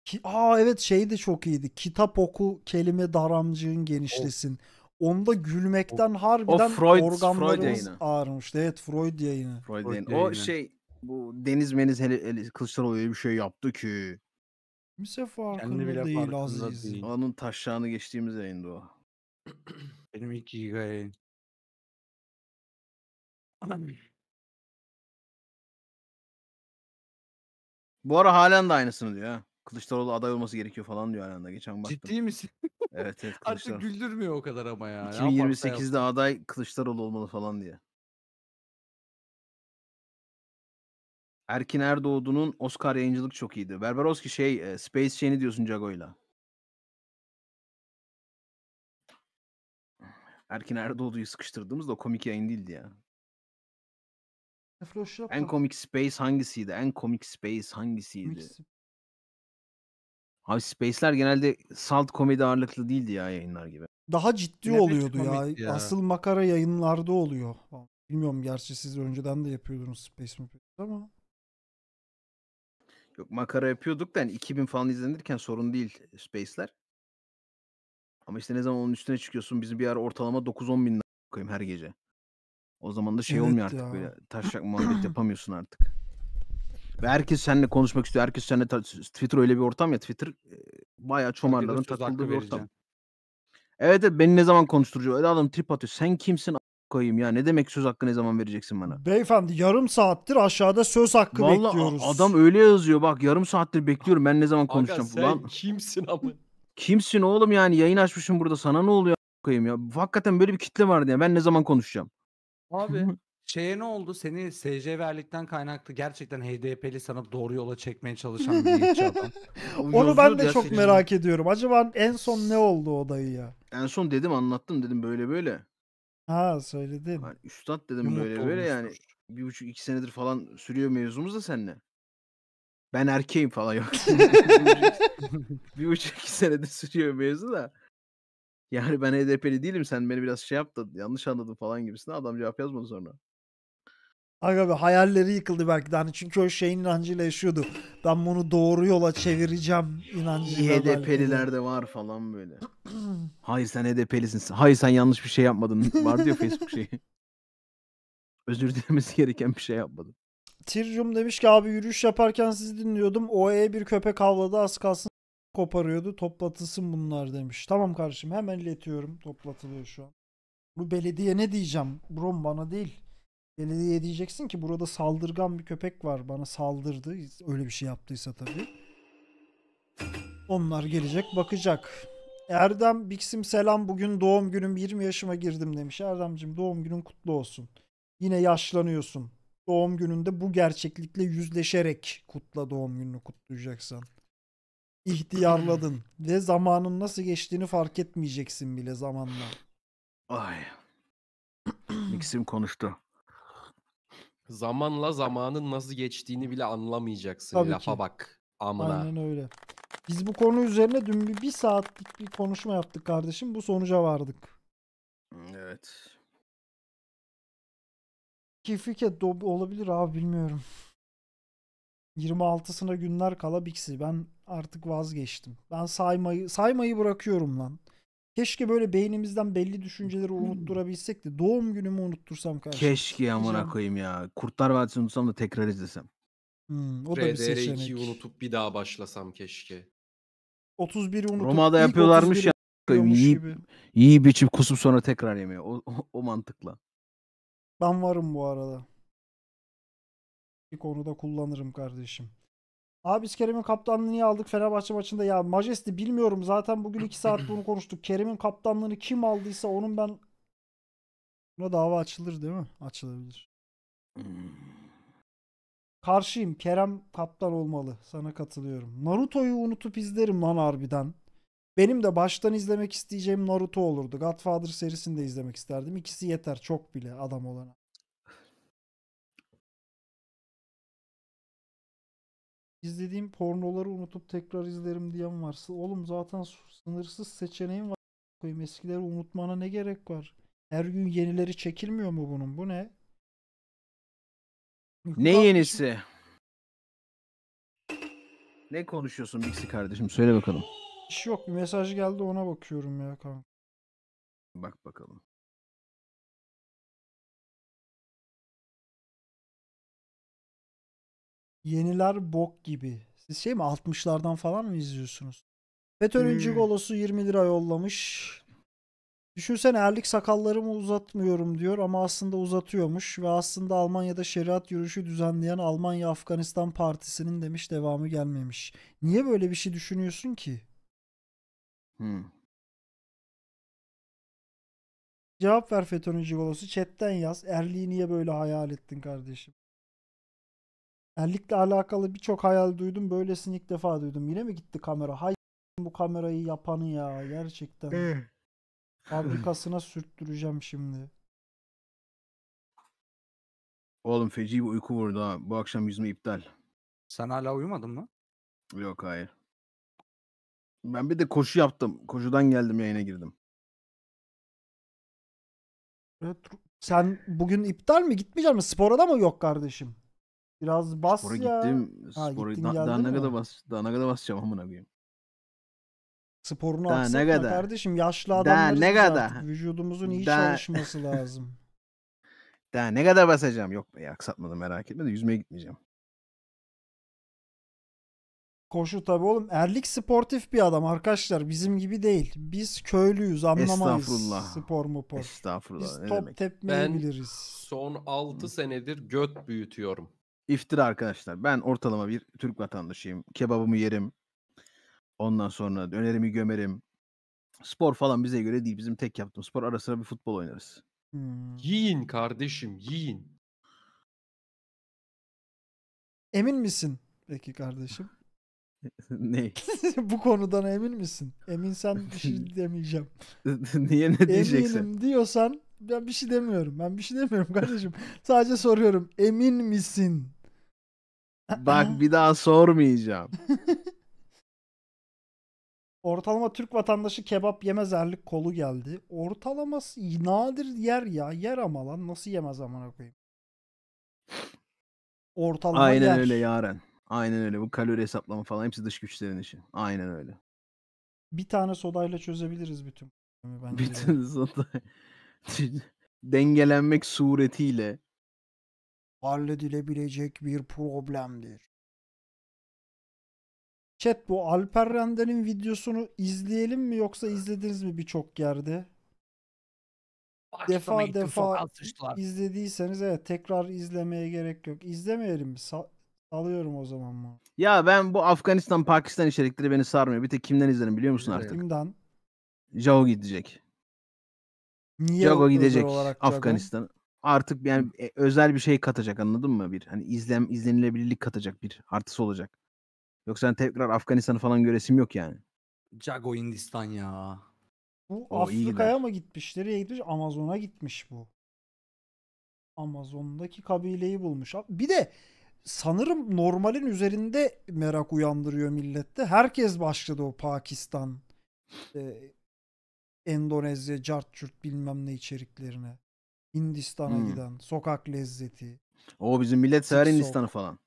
Ki, aa evet şey de çok iyiydi. Kitap oku kelime daramcığın genişlesin. Oh onda gülmekten o, harbiden o Freud, organlarımız Freud yayını. ağrımıştı. Evet Freud yayını. Freud, Freud yayını. O yayını. şey bu Deniz Meniz hele, hele Kılıçdaroğlu bir şey yaptı ki. Kimse farkında bile değil farkında Aziz. Değil. Onun taşlarını geçtiğimiz yayında o. Benim ilk giga yayın. Bu ara halen de aynısını diyor ha. Kılıçdaroğlu aday olması gerekiyor falan diyor hala geçen baktım. Ciddi misin? Evet evet Artık güldürmüyor o kadar ama ya. 2028'de aday Kılıçdaroğlu olmalı falan diye. Erkin Erdoğdu'nun Oscar yayıncılık çok iyiydi. Berberoski şey e, Space Chain'i diyorsun Jago'yla. Erkin Erdoğdu'yu sıkıştırdığımızda o komik yayın değildi ya. Floş En komik Space hangisiydi? En komik Space hangisiydi? Abi Space'ler genelde salt komedi ağırlıklı değildi ya yayınlar gibi. Daha ciddi Yine oluyordu ya. ya. Asıl makara yayınlarda oluyor. Bilmiyorum gerçi siz önceden de yapıyordunuz Space Muppets ama. Yok makara yapıyorduk da yani 2000 falan izlenirken sorun değil Space'ler. Ama işte ne zaman onun üstüne çıkıyorsun bizim bir ara ortalama 9-10 bin koyayım her gece. O zaman da şey evet olmuyor artık ya. böyle taşak muhabbet yapamıyorsun artık. Ve herkes seninle konuşmak istiyor. Herkes seninle ta- Twitter öyle bir ortam ya. Twitter e, bayağı çomarların takıldığı bir ortam. Evet, evet beni ne zaman konuşturuyor? Öyle adam trip atıyor. Sen kimsin koyayım ya? Ne demek söz hakkı ne zaman vereceksin bana? Beyefendi yarım saattir aşağıda söz hakkı Vallahi bekliyoruz. adam öyle yazıyor. Bak yarım saattir bekliyorum. Ben ne zaman Aga konuşacağım? sen Ulan kimsin ama? kimsin oğlum yani? Yayın açmışım burada. Sana ne oluyor koyayım ya? Hakikaten böyle bir kitle vardı ya. Ben ne zaman konuşacağım? Abi şeye ne oldu? Seni SCV'likten kaynaklı gerçekten HDP'li sanıp doğru yola çekmeye çalışan bir ilçe adam. Onu ben de çok seçim. merak ediyorum. Acaba en son ne oldu o dayı ya? En son dedim anlattım dedim böyle böyle. Ha söyledim. Ha, üstad dedim Umut böyle böyle yani bir buçuk iki senedir falan sürüyor mevzumuz da seninle. Ben erkeğim falan yok. bir buçuk iki senedir sürüyor mevzu da. Yani ben HDP'li değilim sen beni biraz şey yaptın yanlış anladın falan gibisin. adam cevap yazmadı sonra. Aga be hayalleri yıkıldı belki de hani çünkü o şeyin inancıyla yaşıyordu. Ben bunu doğru yola çevireceğim inancıyla. HDP'liler de var falan böyle. Hayır sen HDP'lisin. Hayır sen yanlış bir şey yapmadın. Var diyor Facebook şeyi. Özür dilemesi gereken bir şey yapmadım. Tircum demiş ki abi yürüyüş yaparken sizi dinliyordum. OE bir köpek avladı az kalsın koparıyordu. Toplatılsın bunlar demiş. Tamam kardeşim hemen iletiyorum. Toplatılıyor şu an. Bu belediye ne diyeceğim? Brom bana değil. Belediye diyeceksin ki burada saldırgan bir köpek var bana saldırdı. Öyle bir şey yaptıysa tabii. Onlar gelecek bakacak. Erdem Biksim selam bugün doğum günüm 20 yaşıma girdim demiş. Erdemcim doğum günün kutlu olsun. Yine yaşlanıyorsun. Doğum gününde bu gerçeklikle yüzleşerek kutla doğum gününü kutlayacaksan. İhtiyarladın ve zamanın nasıl geçtiğini fark etmeyeceksin bile zamanla. Ay. Biksim konuştu. Zamanla zamanın nasıl geçtiğini bile anlamayacaksın. Tabii Lafa ki. bak. Amına. Aynen öyle. Biz bu konu üzerine dün bir, bir saatlik bir konuşma yaptık kardeşim. Bu sonuca vardık. Evet. Kifike olabilir abi bilmiyorum. 26'sına günler kala Bixi. Ben artık vazgeçtim. Ben saymayı saymayı bırakıyorum lan. Keşke böyle beynimizden belli düşünceleri hmm. unutturabilsek de doğum günümü unuttursam karşı. Keşke amına koyayım ya. Kurtlar Vadisi'ni unutsam da tekrar izlesem. Hmm, o da bir seçenek. RDR2'yi unutup bir daha başlasam keşke. 31'i unutup Roma'da yapıyorlarmış ya. Koyayım, yiyip, gibi. yiyip içip kusup sonra tekrar yemeye. O, o, o mantıkla. Ben varım bu arada. Bir konuda kullanırım kardeşim. Abi biz Kerem'in kaptanlığını niye aldık Fenerbahçe maçında? Ya Majesti bilmiyorum zaten bugün 2 saat bunu konuştuk. Kerem'in kaptanlığını kim aldıysa onun ben... Buna dava açılır değil mi? Açılabilir. Karşıyım. Kerem kaptan olmalı. Sana katılıyorum. Naruto'yu unutup izlerim lan harbiden. Benim de baştan izlemek isteyeceğim Naruto olurdu. Godfather serisini de izlemek isterdim. İkisi yeter çok bile adam olana. izlediğim pornoları unutup tekrar izlerim diyen varsa oğlum zaten sınırsız seçeneğin var. Koyayım eskileri unutmana ne gerek var? Her gün yenileri çekilmiyor mu bunun? Bu ne? Ne Bak, yenisi? Ne konuşuyorsun Bixi kardeşim? Söyle bakalım. İş yok. Bir mesaj geldi ona bakıyorum ya kanka. Bak bakalım. Yeniler bok gibi. Siz şey mi 60'lardan falan mı izliyorsunuz? FETÖ'nün hmm. golosu 20 lira yollamış. Düşünsene erlik sakallarımı uzatmıyorum diyor ama aslında uzatıyormuş ve aslında Almanya'da şeriat yürüyüşü düzenleyen Almanya Afganistan Partisi'nin demiş devamı gelmemiş. Niye böyle bir şey düşünüyorsun ki? Hmm. Cevap ver FETÖ'nün golosu chatten yaz. Erliği niye böyle hayal ettin kardeşim? Erlikle alakalı birçok hayal duydum. Böylesini ilk defa duydum. Yine mi gitti kamera? Hayır, bu kamerayı yapanı ya gerçekten. Fabrikasına sürttüreceğim şimdi. Oğlum feci bir uyku vurdu ha. Bu akşam yüzme iptal. Sen hala uyumadın mı? Yok hayır. Ben bir de koşu yaptım. Koşudan geldim yayına girdim. Evet, sen bugün iptal mi? Gitmeyecek misin? Spora da mı yok kardeşim? Biraz bas spora ya. Gittim, ha, spora gittim. Da, daha ne kadar bas, daha ne kadar basacağım amına koyayım. Sporunu daha ne kadar? kardeşim yaşlı daha ne kadar? Artık. Vücudumuzun iyi daha... çalışması lazım. daha ne kadar basacağım? Yok be aksatmadım merak etme de yüzmeye gitmeyeceğim. Koşu tabii oğlum. Erlik sportif bir adam arkadaşlar. Bizim gibi değil. Biz köylüyüz anlamayız. Estağfurullah. Spor mu spor. Estağfurullah. Biz top demek? biliriz. ben son 6 senedir göt büyütüyorum. İftira arkadaşlar. Ben ortalama bir Türk vatandaşıyım. Kebabımı yerim. Ondan sonra dönerimi gömerim. Spor falan bize göre değil. Bizim tek yaptığımız spor ara sıra bir futbol oynarız. Hmm. Yiyin kardeşim yiyin. Emin misin peki kardeşim? ne? Bu konudan emin misin? Eminsen bir şey demeyeceğim. Niye ne diyeceksin? Eminim diyorsan ben bir şey demiyorum. Ben bir şey demiyorum kardeşim. Sadece soruyorum. Emin misin? Bak bir daha sormayacağım. Ortalama Türk vatandaşı kebap yemez erlik kolu geldi. Ortalaması nadir yer ya. Yer ama lan. Nasıl yemez aman koyayım. Ortalama Aynen yer. öyle Yaren. Aynen öyle. Bu kalori hesaplama falan hepsi dış güçlerin işi. Aynen öyle. Bir tane sodayla çözebiliriz bütün. Bence Bütün soda dengelenmek suretiyle halledilebilecek bir problemdir. Chat bu Alper Render'in videosunu izleyelim mi yoksa izlediniz mi birçok yerde? Defa defa izlediyseniz evet tekrar izlemeye gerek yok. İzlemeyelim mi? Sa- Alıyorum o zaman mı? Ya ben bu Afganistan Pakistan içerikleri beni sarmıyor. Bir tek kimden izlerim biliyor musun artık? Kimden? Jago gidecek. Niye Jago gidecek Afganistan artık yani e, özel bir şey katacak anladın mı? Bir hani izlem izlenilebilirlik katacak bir artısı olacak. Yoksa hani tekrar Afganistan'ı falan göresim yok yani. Jago Hindistan ya. Bu o Afrika'ya mı gitmiş? Nereye gitmiş? Amazon'a gitmiş bu. Amazon'daki kabileyi bulmuş. Bir de sanırım normalin üzerinde merak uyandırıyor millette. Herkes başladı o Pakistan, e, Endonezya, Cartçurt bilmem ne içeriklerine. Hindistan'a Hmm. giden sokak lezzeti. O bizim millet sever Hindistan'ı falan.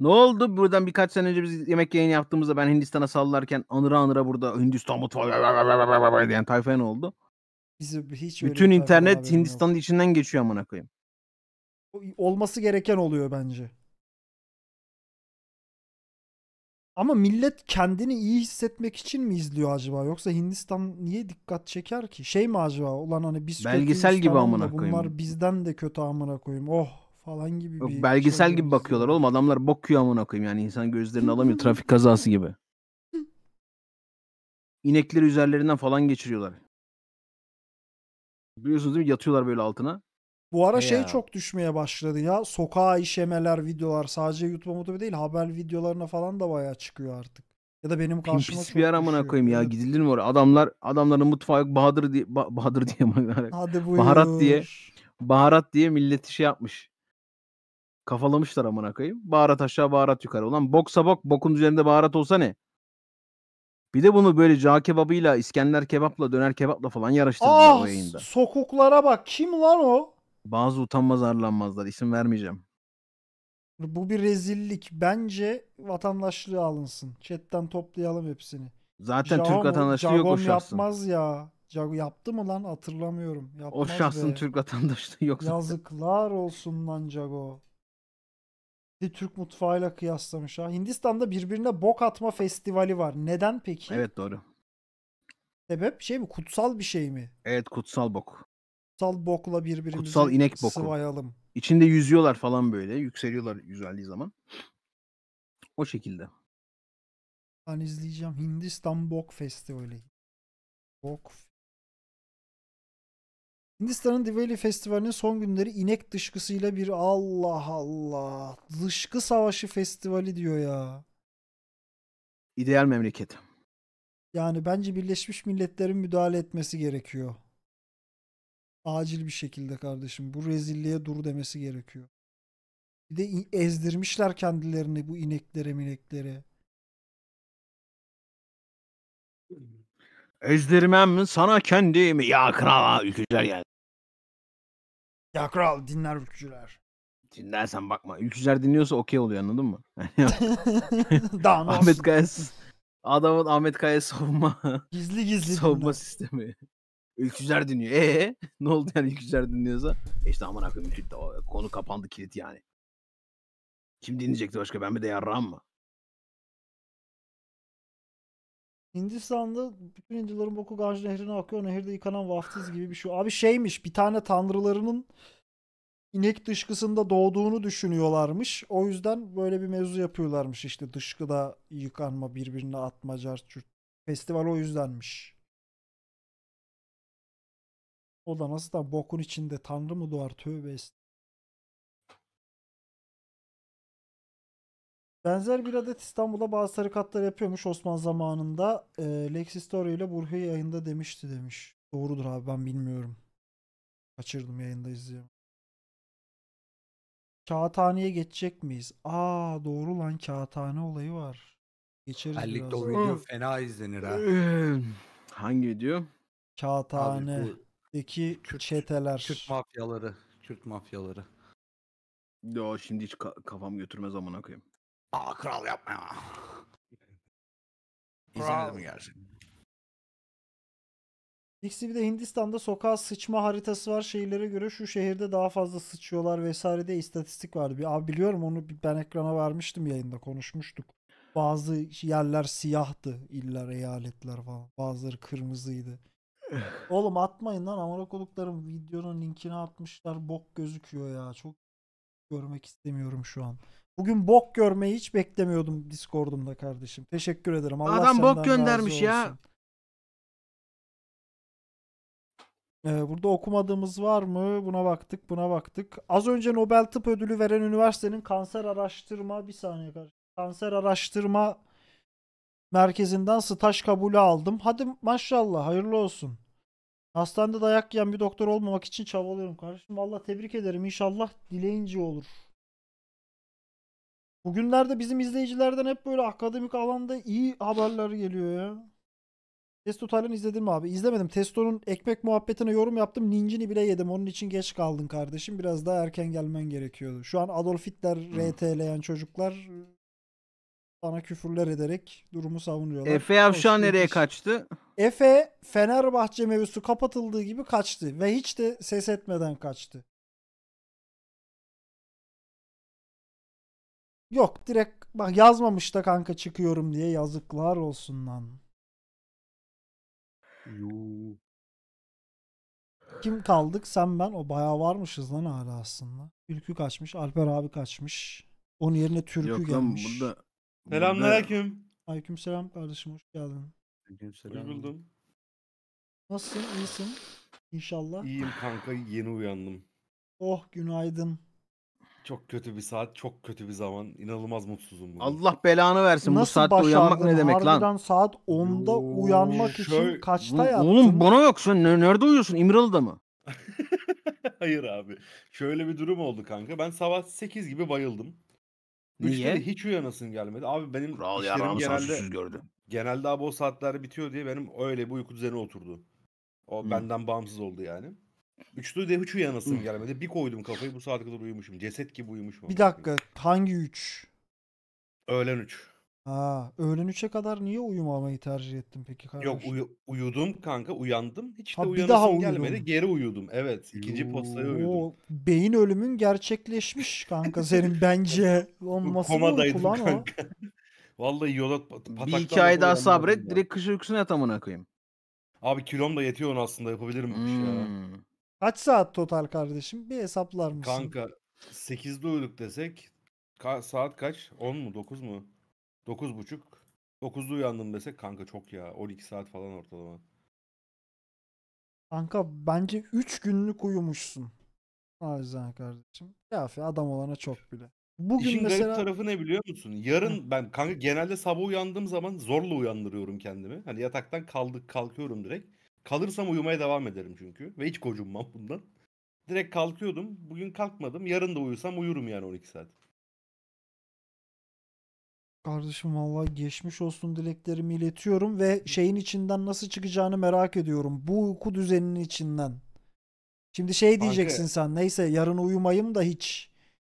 Ne oldu buradan birkaç sene önce biz yemek yayını yaptığımızda ben Hindistan'a sallarken anıra anıra burada Hindistan mutfağı diyen tayfaya ne oldu? Bizim hiç Bütün internet haberim Hindistan'ın içinden geçiyor amına koyayım. Olması gereken oluyor bence. Ama millet kendini iyi hissetmek için mi izliyor acaba? Yoksa Hindistan niye dikkat çeker ki? Şey mi acaba? Ulan hani biz Belgesel kötü gibi amına koyayım. Bunlar bizden de kötü amına koyayım. Oh falan gibi Yok, bir belgesel şey gibi bakıyorlar oğlum. Adamlar Bokuyor amına koyayım. Yani insan gözlerini alamıyor trafik kazası gibi. İnekleri üzerlerinden falan geçiriyorlar. Biliyorsunuz değil mi? Yatıyorlar böyle altına. Bu ara şey çok düşmeye başladı ya. Sokağa işemeler, videolar sadece YouTube motoru değil haber videolarına falan da bayağı çıkıyor artık. Ya da benim Pin karşıma pis bir çok amına düşüyor. koyayım ya. Evet. Gidilir mi oraya? Adamlar adamların mutfağı Bahadır diye Ba- Bahadır diye amına- Hadi Baharat diye. baharat diye milleti şey yapmış. Kafalamışlar amına koyayım. Baharat aşağı baharat yukarı. Ulan boksa bok bokun üzerinde baharat olsa ne? Bir de bunu böyle cağ kebabıyla, İskender kebapla, döner kebapla falan yarıştırdılar Ah o yayında. sokuklara bak. Kim lan o? Bazı utanmaz arlanmazlar. İsim vermeyeceğim. Bu bir rezillik. Bence vatandaşlığı alınsın. Chatten toplayalım hepsini. Zaten Jago Türk vatandaşlığı yok o şahsın. yapmaz ya. Jago yaptı mı lan hatırlamıyorum. Yapmaz o şahsın be. Türk vatandaşlığı yok zaten. Yazıklar olsun lan Jago. Bir Türk mutfağıyla kıyaslamış ha. Hindistan'da birbirine bok atma festivali var. Neden peki? Evet doğru. Sebep şey mi? Kutsal bir şey mi? Evet kutsal bok kutsal bokla birbirimizi kutsal inek boku. sıvayalım. İçinde yüzüyorlar falan böyle. Yükseliyorlar yüzeldiği zaman. O şekilde. Ben izleyeceğim. Hindistan Bok Festivali. Bok Hindistan'ın Diwali Festivali'nin son günleri inek dışkısıyla bir Allah Allah. Dışkı savaşı festivali diyor ya. İdeal memleket. Yani bence Birleşmiş Milletler'in müdahale etmesi gerekiyor acil bir şekilde kardeşim bu rezilliğe dur demesi gerekiyor. Bir de ezdirmişler kendilerini bu ineklere mineklere. Ezdirmem mi sana kendi mi? ya kral ülkücüler geldi. Ya kral dinler ülkücüler. Dinlersen bakma. Ülkücüler dinliyorsa okey oluyor anladın mı? Daha Ahmet Kayasız. Adamın Ahmet Kaya savunma gizli gizli savunma dinler. sistemi. Öyküzler dinliyor. Ee ne oldu yani öyküzler dinliyorsa? E işte aman akım konu kapandı kilit yani. Kim dinleyecekti başka ben bir de yarrağım mı? Hindistan'da bütün Hinduların boku Ganj nehrine akıyor. Nehirde yıkanan vaftiz gibi bir şey. Abi şeymiş bir tane tanrılarının inek dışkısında doğduğunu düşünüyorlarmış. O yüzden böyle bir mevzu yapıyorlarmış işte dışkıda yıkanma birbirine atma cart Festival o yüzdenmiş. O da nasıl da bokun içinde tanrı mı doğar tövbe estağfurullah. Benzer bir adet İstanbul'da bazı tarikatlar yapıyormuş Osman zamanında. E, Lex Story ile Burhi yayında demişti demiş. Doğrudur abi ben bilmiyorum. Kaçırdım yayında izliyorum. Kağıthane'ye geçecek miyiz? Aa doğru lan kağıthane olayı var. Geçeriz Hallikte o video fena izlenir ha. Hangi video? Kağıthane. Abi, bu Deki Kürt, çeteler. Kürt mafyaları. Kürt mafyaları. Yo şimdi hiç ka- kafam götürmez amına koyayım. Aa kral yapma ya. İzlemedim mi gerçekten? İkisi bir de Hindistan'da sokağa sıçma haritası var. Şehirlere göre şu şehirde daha fazla sıçıyorlar vesaire diye istatistik vardı. Bir, abi biliyorum onu ben ekrana vermiştim yayında konuşmuştuk. Bazı yerler siyahtı, iller, eyaletler falan. Bazıları kırmızıydı. Oğlum atmayın lan amına koduklarım videonun linkini atmışlar bok gözüküyor ya çok görmek istemiyorum şu an. Bugün bok görmeyi hiç beklemiyordum Discord'umda kardeşim. Teşekkür ederim. Allah Adam bok göndermiş ya. Ee, burada okumadığımız var mı? Buna baktık, buna baktık. Az önce Nobel Tıp Ödülü veren üniversitenin kanser araştırma bir saniye kardeşim. Kanser araştırma merkezinden staj kabulü aldım. Hadi maşallah hayırlı olsun. Hastanede dayak yiyen bir doktor olmamak için çabalıyorum kardeşim. Valla tebrik ederim. İnşallah dileyince olur. Bugünlerde bizim izleyicilerden hep böyle akademik alanda iyi haberler geliyor ya. Testo Taylan izledin mi abi? İzlemedim. Testo'nun ekmek muhabbetine yorum yaptım. Nincini bile yedim. Onun için geç kaldın kardeşim. Biraz daha erken gelmen gerekiyordu. Şu an Adolf Hitler RT'leyen çocuklar bana küfürler ederek durumu savunuyorlar. Efe Yavşan nereye kaçtı? Efe Fenerbahçe mevzusu kapatıldığı gibi kaçtı ve hiç de ses etmeden kaçtı. Yok direkt bak yazmamış da kanka çıkıyorum diye yazıklar olsun lan. Yo. Kim kaldık? Sen ben. O bayağı varmışız lan hala aslında. Ülkü kaçmış. Alper abi kaçmış. Onun yerine Türkü Yok, gelmiş. Lan burada Selamlar Selamünaleyküm. selam kardeşim hoş geldin. Hoş buldum. Nasılsın? İyisin. İnşallah. İyiyim kanka yeni uyandım. Oh günaydın. Çok kötü bir saat, çok kötü bir zaman. inanılmaz mutsuzum bugün. Allah belanı versin bu Nasıl saatte uyanmak ne demek Harbiden lan? saat 10'da Oo, uyanmak şöyle- için kaçta Bu- yattın? Oğlum bana yok sen nerede uyuyorsun İmralı'da mı? Hayır abi. Şöyle bir durum oldu kanka. Ben sabah 8 gibi bayıldım. Niye? 3'te de hiç uyanasın gelmedi. Abi benim Kral işlerim genelde gördü. genelde abi o saatler bitiyor diye benim öyle bir uyku düzeni oturdu. O hmm. benden bağımsız oldu yani. Üçte de hiç uyanasım gelmedi. Bir koydum kafayı bu saat kadar uyumuşum. Ceset gibi uyumuşum. Bir dakika hangi üç? Öğlen üç. Ha, öğlen 3'e kadar niye uyumamayı tercih ettin peki kardeşim? Yok uyu- uyudum kanka uyandım. Hiç de Ha bir daha uyanasım gelmedi. Geri uyudum. Evet. ikinci postaya uyudum. beyin ölümün gerçekleşmiş kanka senin bence. Olması mı yok Komadaydım ulan o? kanka. Vallahi yola pat- Bir iki ay daha sabret. ya. Direkt kış uykusuna yat amına koyayım. Abi kilom da yetiyor onu aslında yapabilirim bu ya. Hmm. Kaç saat total kardeşim? Bir hesaplar mısın? Kanka 8'de uyuduk desek ka- saat kaç? 10 mu 9 mu? Dokuz buçuk, dokuzda uyandım desek kanka çok ya. 12 saat falan ortalama. Kanka bence 3 günlük uyumuşsun. O yüzden kardeşim. Kafi adam olana çok bile. Bugün İşin mesela... garip tarafı ne biliyor musun? Yarın ben kanka genelde sabah uyandığım zaman zorla uyandırıyorum kendimi. Hani yataktan kaldık kalkıyorum direkt. Kalırsam uyumaya devam ederim çünkü. Ve hiç kocunmam bundan. Direkt kalkıyordum. Bugün kalkmadım. Yarın da uyusam uyurum yani 12 saat. Kardeşim valla geçmiş olsun dileklerimi iletiyorum ve şeyin içinden nasıl çıkacağını merak ediyorum. Bu uyku düzeninin içinden. Şimdi şey diyeceksin Kanka. sen neyse yarın uyumayayım da hiç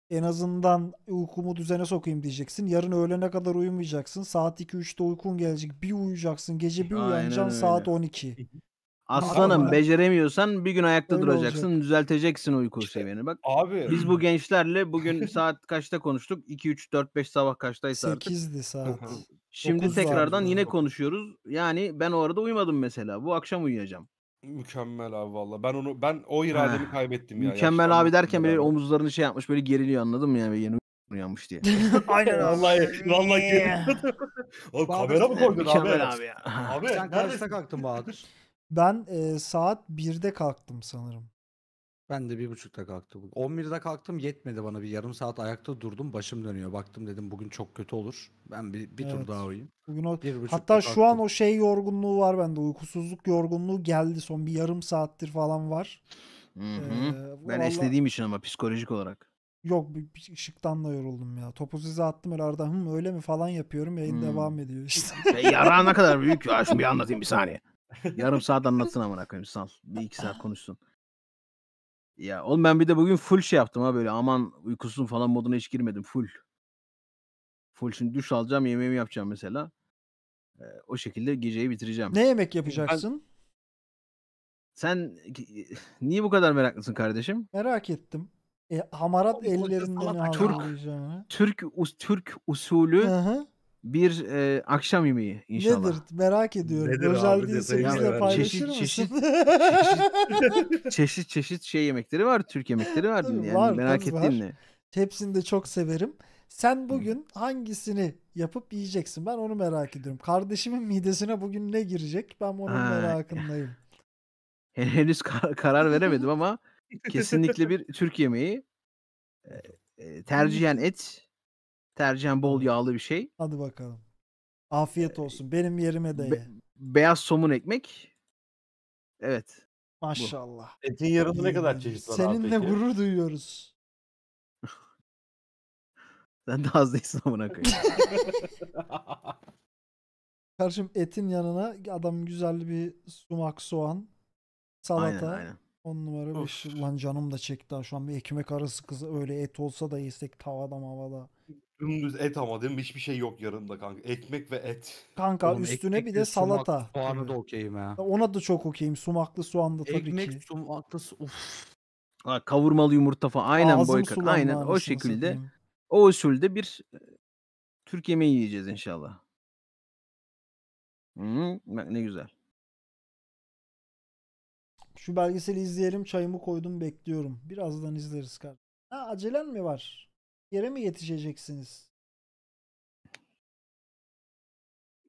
en azından uykumu düzene sokayım diyeceksin. Yarın öğlene kadar uyumayacaksın. Saat 2-3'te uykun gelecek. Bir uyuyacaksın. Gece bir Aynen saat öyle. saat 12. Aslanım Abi, beceremiyorsan bir gün ayakta duracaksın, olacak. düzelteceksin uyku işte, seviyeni. Bak abi. Biz bu gençlerle bugün saat kaçta konuştuk? 2 3 4 5 sabah kaçtaysa artık. 8'di saat. Şimdi tekrardan vardı. yine konuşuyoruz. Yani ben o arada uyumadım mesela. Bu akşam uyuyacağım. Mükemmel abi valla. Ben onu ben o irademi ha. kaybettim ya. Mükemmel abi derken böyle omuzlarını şey yapmış böyle geriliyor anladın mı yani yeni uyanmış diye. Aynen vallahi vallahi. Oğlum kamera mı koydun abi? Abi, abi ya. Abi sen kaçta kalktın Bahadır? Ben eee, saat 1'de kalktım sanırım. Ben de bir buçukta kalktım bugün. 11'de kalktım yetmedi bana. Bir yarım saat ayakta durdum. Başım dönüyor. Baktım dedim bugün çok kötü olur. Ben bir, bir tur daha uyuyayım. Bugün o 1.30'da hatta şu an o şey yorgunluğu var bende. Uykusuzluk yorgunluğu geldi. Son bir yarım saattir falan var. Hı Ben valla esnediğim için ama psikolojik olarak. yok bir ışıktan da yoruldum ya. Topu size attım her arada. Hım öyle mi falan yapıyorum. Yayın Hmm. devam ediyor işte. Şey ne kadar büyük ya. Şunu bir anlatayım bir saniye. Yarım saat anlatsın amına koyayım sal. Bir iki saat konuşsun. Ya oğlum ben bir de bugün full şey yaptım ha böyle aman uykusun falan moduna hiç girmedim full. Full şimdi duş alacağım yemeğimi yapacağım mesela. Ee, o şekilde geceyi bitireceğim. Ne yemek yapacaksın? Ben... Sen niye bu kadar meraklısın kardeşim? Merak ettim. E, hamarat ellerinden Türk, Türk, us, Türk usulü Hı-hı bir e, akşam yemeği inşallah. Nedir? Merak ediyorum. Nedir Özel değilse bizle paylaşır çeşit, Çeşit, çeşit, çeşit çeşit şey yemekleri var. Türk yemekleri var. Tabii, yani var, merak ettiğin ne? Hepsini de çok severim. Sen bugün Hı. hangisini yapıp yiyeceksin? Ben onu merak ediyorum. Kardeşimin midesine bugün ne girecek? Ben onun ha. merakındayım. Henüz kar- karar veremedim ama kesinlikle bir Türk yemeği. E, tercihen et Tercihen bol yağlı bir şey. Hadi bakalım. Afiyet ee, olsun. Benim yerime de ye. Be- beyaz somun ekmek. Evet. Maşallah. Etin yarısı ne kadar çeşit var Seninle peki? gurur duyuyoruz. Sen daha az değilsin amına koyayım. Karşım etin yanına adam güzel bir sumak soğan salata. aynen aynen. On numara bir Of. şey. Ulan canım da çekti Şu an bir ekmek arası kızı öyle et olsa da yesek tavada mavada. Dümdüz et ama değil mi? Hiçbir şey yok yarımda kanka. Ekmek ve et. Kanka Oğlum üstüne bir de salata. Soğanı da okeyim ha. Ona da çok okeyim. Sumaklı soğanlı. tabii Ekmek ki. sumaklı su- kavurmalı yumurta falan. Aynen Ağzım boyka. Aynen o şekilde. satayım. O usulde bir e, Türk yemeği yiyeceğiz inşallah. Hı, bak ne güzel. Şu belgeseli izleyelim. Çayımı koydum bekliyorum. Birazdan izleriz kardeşim. Ha acelen mi var? yere mi yetişeceksiniz?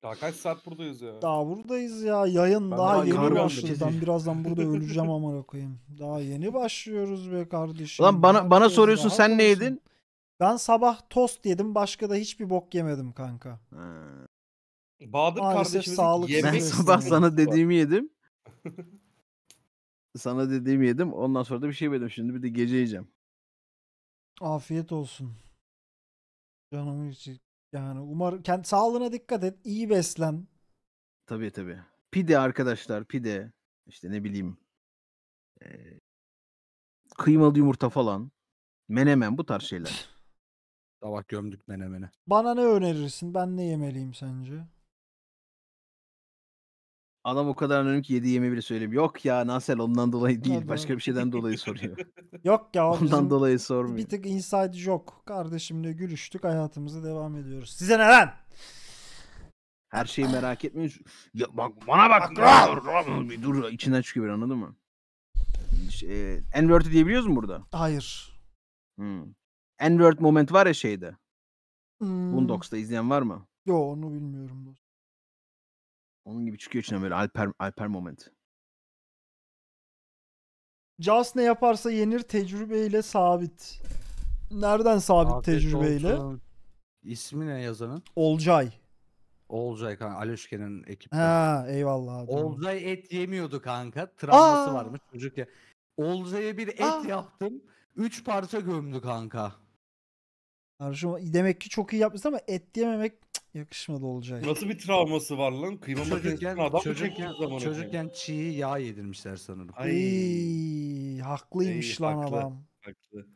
Daha kaç saat buradayız ya? Daha buradayız ya. Yayın Ben daha daha yeni başladı. Ben birazdan burada öleceğim ama koyayım. Daha yeni başlıyoruz be kardeşim. Lan bana bana soruyorsun sen ne yedin? Ben sabah tost yedim. Başka da hiçbir bok yemedim kanka. Ha. Bahadır Maalesef sağlık Ben sabah sana dediğimi yedim. sana dediğimi yedim. Ondan sonra da bir şey yedim. Şimdi bir de gece yiyeceğim. Afiyet olsun. Canım için. Yani umarım kendi sağlığına dikkat et. iyi beslen. Tabii tabii. Pide arkadaşlar pide. işte ne bileyim. E, kıymalı yumurta falan. Menemen bu tarz şeyler. Sabah gömdük menemene. Bana ne önerirsin? Ben ne yemeliyim sence? Adam o kadar önemli ki yedi yemi bile söyleyeyim. Yok ya Nansel ondan dolayı değil. Başka bir şeyden dolayı soruyor. Yok ya. ondan dolayı sormuyor. Bir tık inside yok. Kardeşimle gülüştük. Hayatımıza devam ediyoruz. Size ne lan? Her şeyi merak etmiyoruz. Ya bak bana bak. bir dur içinden çıkıyor bir anladın mı? Şey, N-word'ü diyebiliyoruz mu burada? Hayır. Hmm. N-word moment var ya şeyde. Hmm. Boondocks'ta izleyen var mı? Yo onu bilmiyorum. Onun gibi çıkıyor içinden böyle Alper, Alper moment. Jaws ne yaparsa yenir tecrübeyle sabit. Nereden sabit Afiyet tecrübeyle? Olsun. İsmi ne yazanın? Olcay. Olcay kanka Alöşke'nin ekibi. Ha eyvallah. Abi. Olcay et yemiyordu kanka. Travması Aa! varmış çocuk ya. Olcay'a bir et Aa! yaptım. Üç parça gömdü kanka. Karşıma, demek ki çok iyi yapmışsın ama et yememek Yakışmadı olacak. Nasıl bir travması var lan? Kıyma çocukken adam çocukken, zamanı çocukken çiğ yağ yedirmişler sanırım. Ay, haklıymış Ay, lan haklı, adam. Haklı.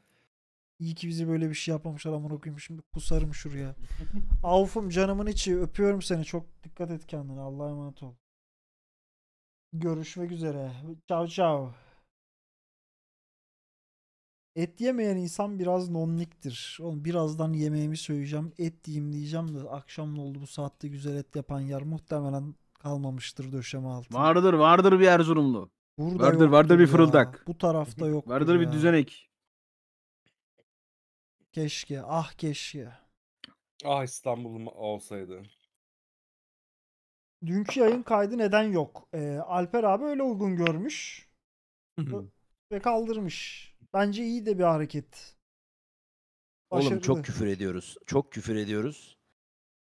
İyi ki bizi böyle bir şey yapmamışlar amına koyayım şimdi kusarım şuraya. Avfum canımın içi öpüyorum seni çok dikkat et kendine Allah'a emanet ol. Görüşmek üzere. Ciao ciao. Et yemeyen insan biraz nonniktir. Oğlum birazdan yemeğimi söyleyeceğim. Et diyeyim diyeceğim de akşam oldu bu saatte güzel et yapan yer muhtemelen kalmamıştır döşeme altında. Vardır vardır bir Erzurumlu. Burada vardır vardır bir ya. fırıldak. Bu tarafta yok. vardır ya. bir düzenek. Keşke ah keşke. Ah İstanbul olsaydı. Dünkü yayın kaydı neden yok? Ee, Alper abi öyle uygun görmüş. ve kaldırmış. Bence iyi de bir hareket. Başarılı. Oğlum çok küfür ediyoruz. Çok küfür ediyoruz.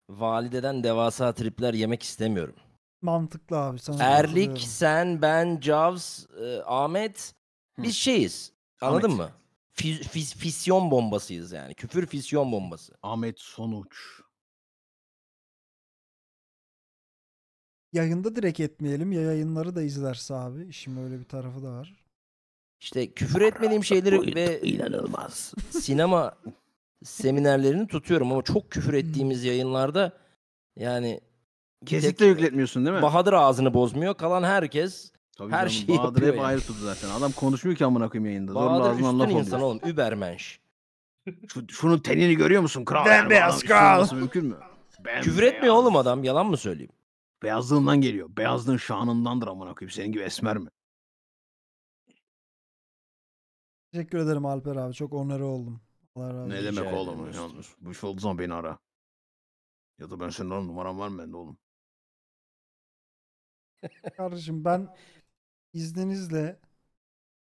Valideden devasa tripler yemek istemiyorum. Mantıklı abi. Sana Erlik, sen, ben, Cavs, e, Ahmet biz Hı. şeyiz. Anladın Ahmet. mı? Fiz, fiz, fisyon bombasıyız yani. Küfür fisyon bombası. Ahmet Sonuç. Yayında direkt etmeyelim. Ya yayınları da izlerse abi. İşim öyle bir tarafı da var. İşte küfür etmediğim şeyleri ve inanılmaz sinema seminerlerini tutuyorum ama çok küfür hmm. ettiğimiz yayınlarda yani kesinlikle yükletmiyorsun değil mi? Bahadır ağzını bozmuyor. Kalan herkes Tabii her canım, şeyi Bahadır hep yani. ayrı tuttu zaten. Adam konuşmuyor ki amına koyayım yayında. Bahadır Zorla üstün insan oğlum. Übermensch. Şu, şunun tenini görüyor musun kral? Bembeyaz yani kral. mümkün mü? Bembeyaz. Küfür etmiyor oğlum adam. Yalan mı söyleyeyim? Beyazlığından geliyor. Beyazlığın şanındandır amına koyayım. Senin gibi esmer mi? Teşekkür ederim Alper abi. Çok onarı oldum. Allah razı Ne demek oğlum? Yalnız bu iş olduğu zaman beni ara. Ya da ben senin oğlum numaram var mı bende oğlum? Kardeşim ben izninizle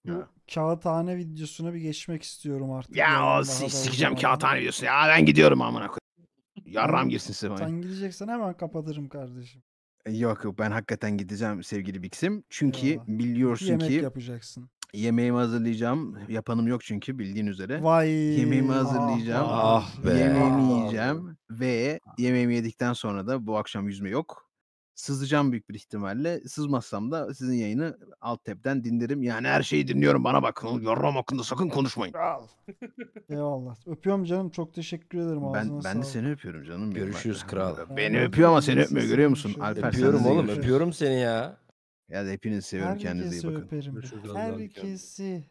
bu kağıthane videosuna bir geçmek istiyorum artık. ya o Yarın daha da si- sikeceğim kağıthane diyorsun. Ya ben gidiyorum amına koyayım. Yarram girsin size Sen gideceksen hemen kapatırım kardeşim. E, yok yok ben hakikaten gideceğim sevgili Bix'im. Çünkü Eyvallah. biliyorsun Yemek ki yapacaksın. Yemeğimi hazırlayacağım. Yapanım yok çünkü bildiğin üzere. Vay. Yemeğimi ah, hazırlayacağım. Ah, be. Yemeğimi ah. yiyeceğim ve yemeğimi yedikten sonra da bu akşam yüzme yok. Sızacağım büyük bir ihtimalle. Sızmazsam da sizin yayını alt tepten dinlerim. Yani her şeyi dinliyorum bana bakın, Yorum hakkında sakın konuşmayın. Eyvallah. Öpüyorum canım. Çok teşekkür ederim. Ağzına ben, ben de seni öpüyorum canım. Görüşürüz kral. Beni öpüyor ama seni öpmüyor görüyor musun? Alper, öpüyorum oğlum öpüyorum seni ya. Yani hepinizi seviyorum. Kendinize iyi bakın. Öperim. Herkesi öperim. Herkesi.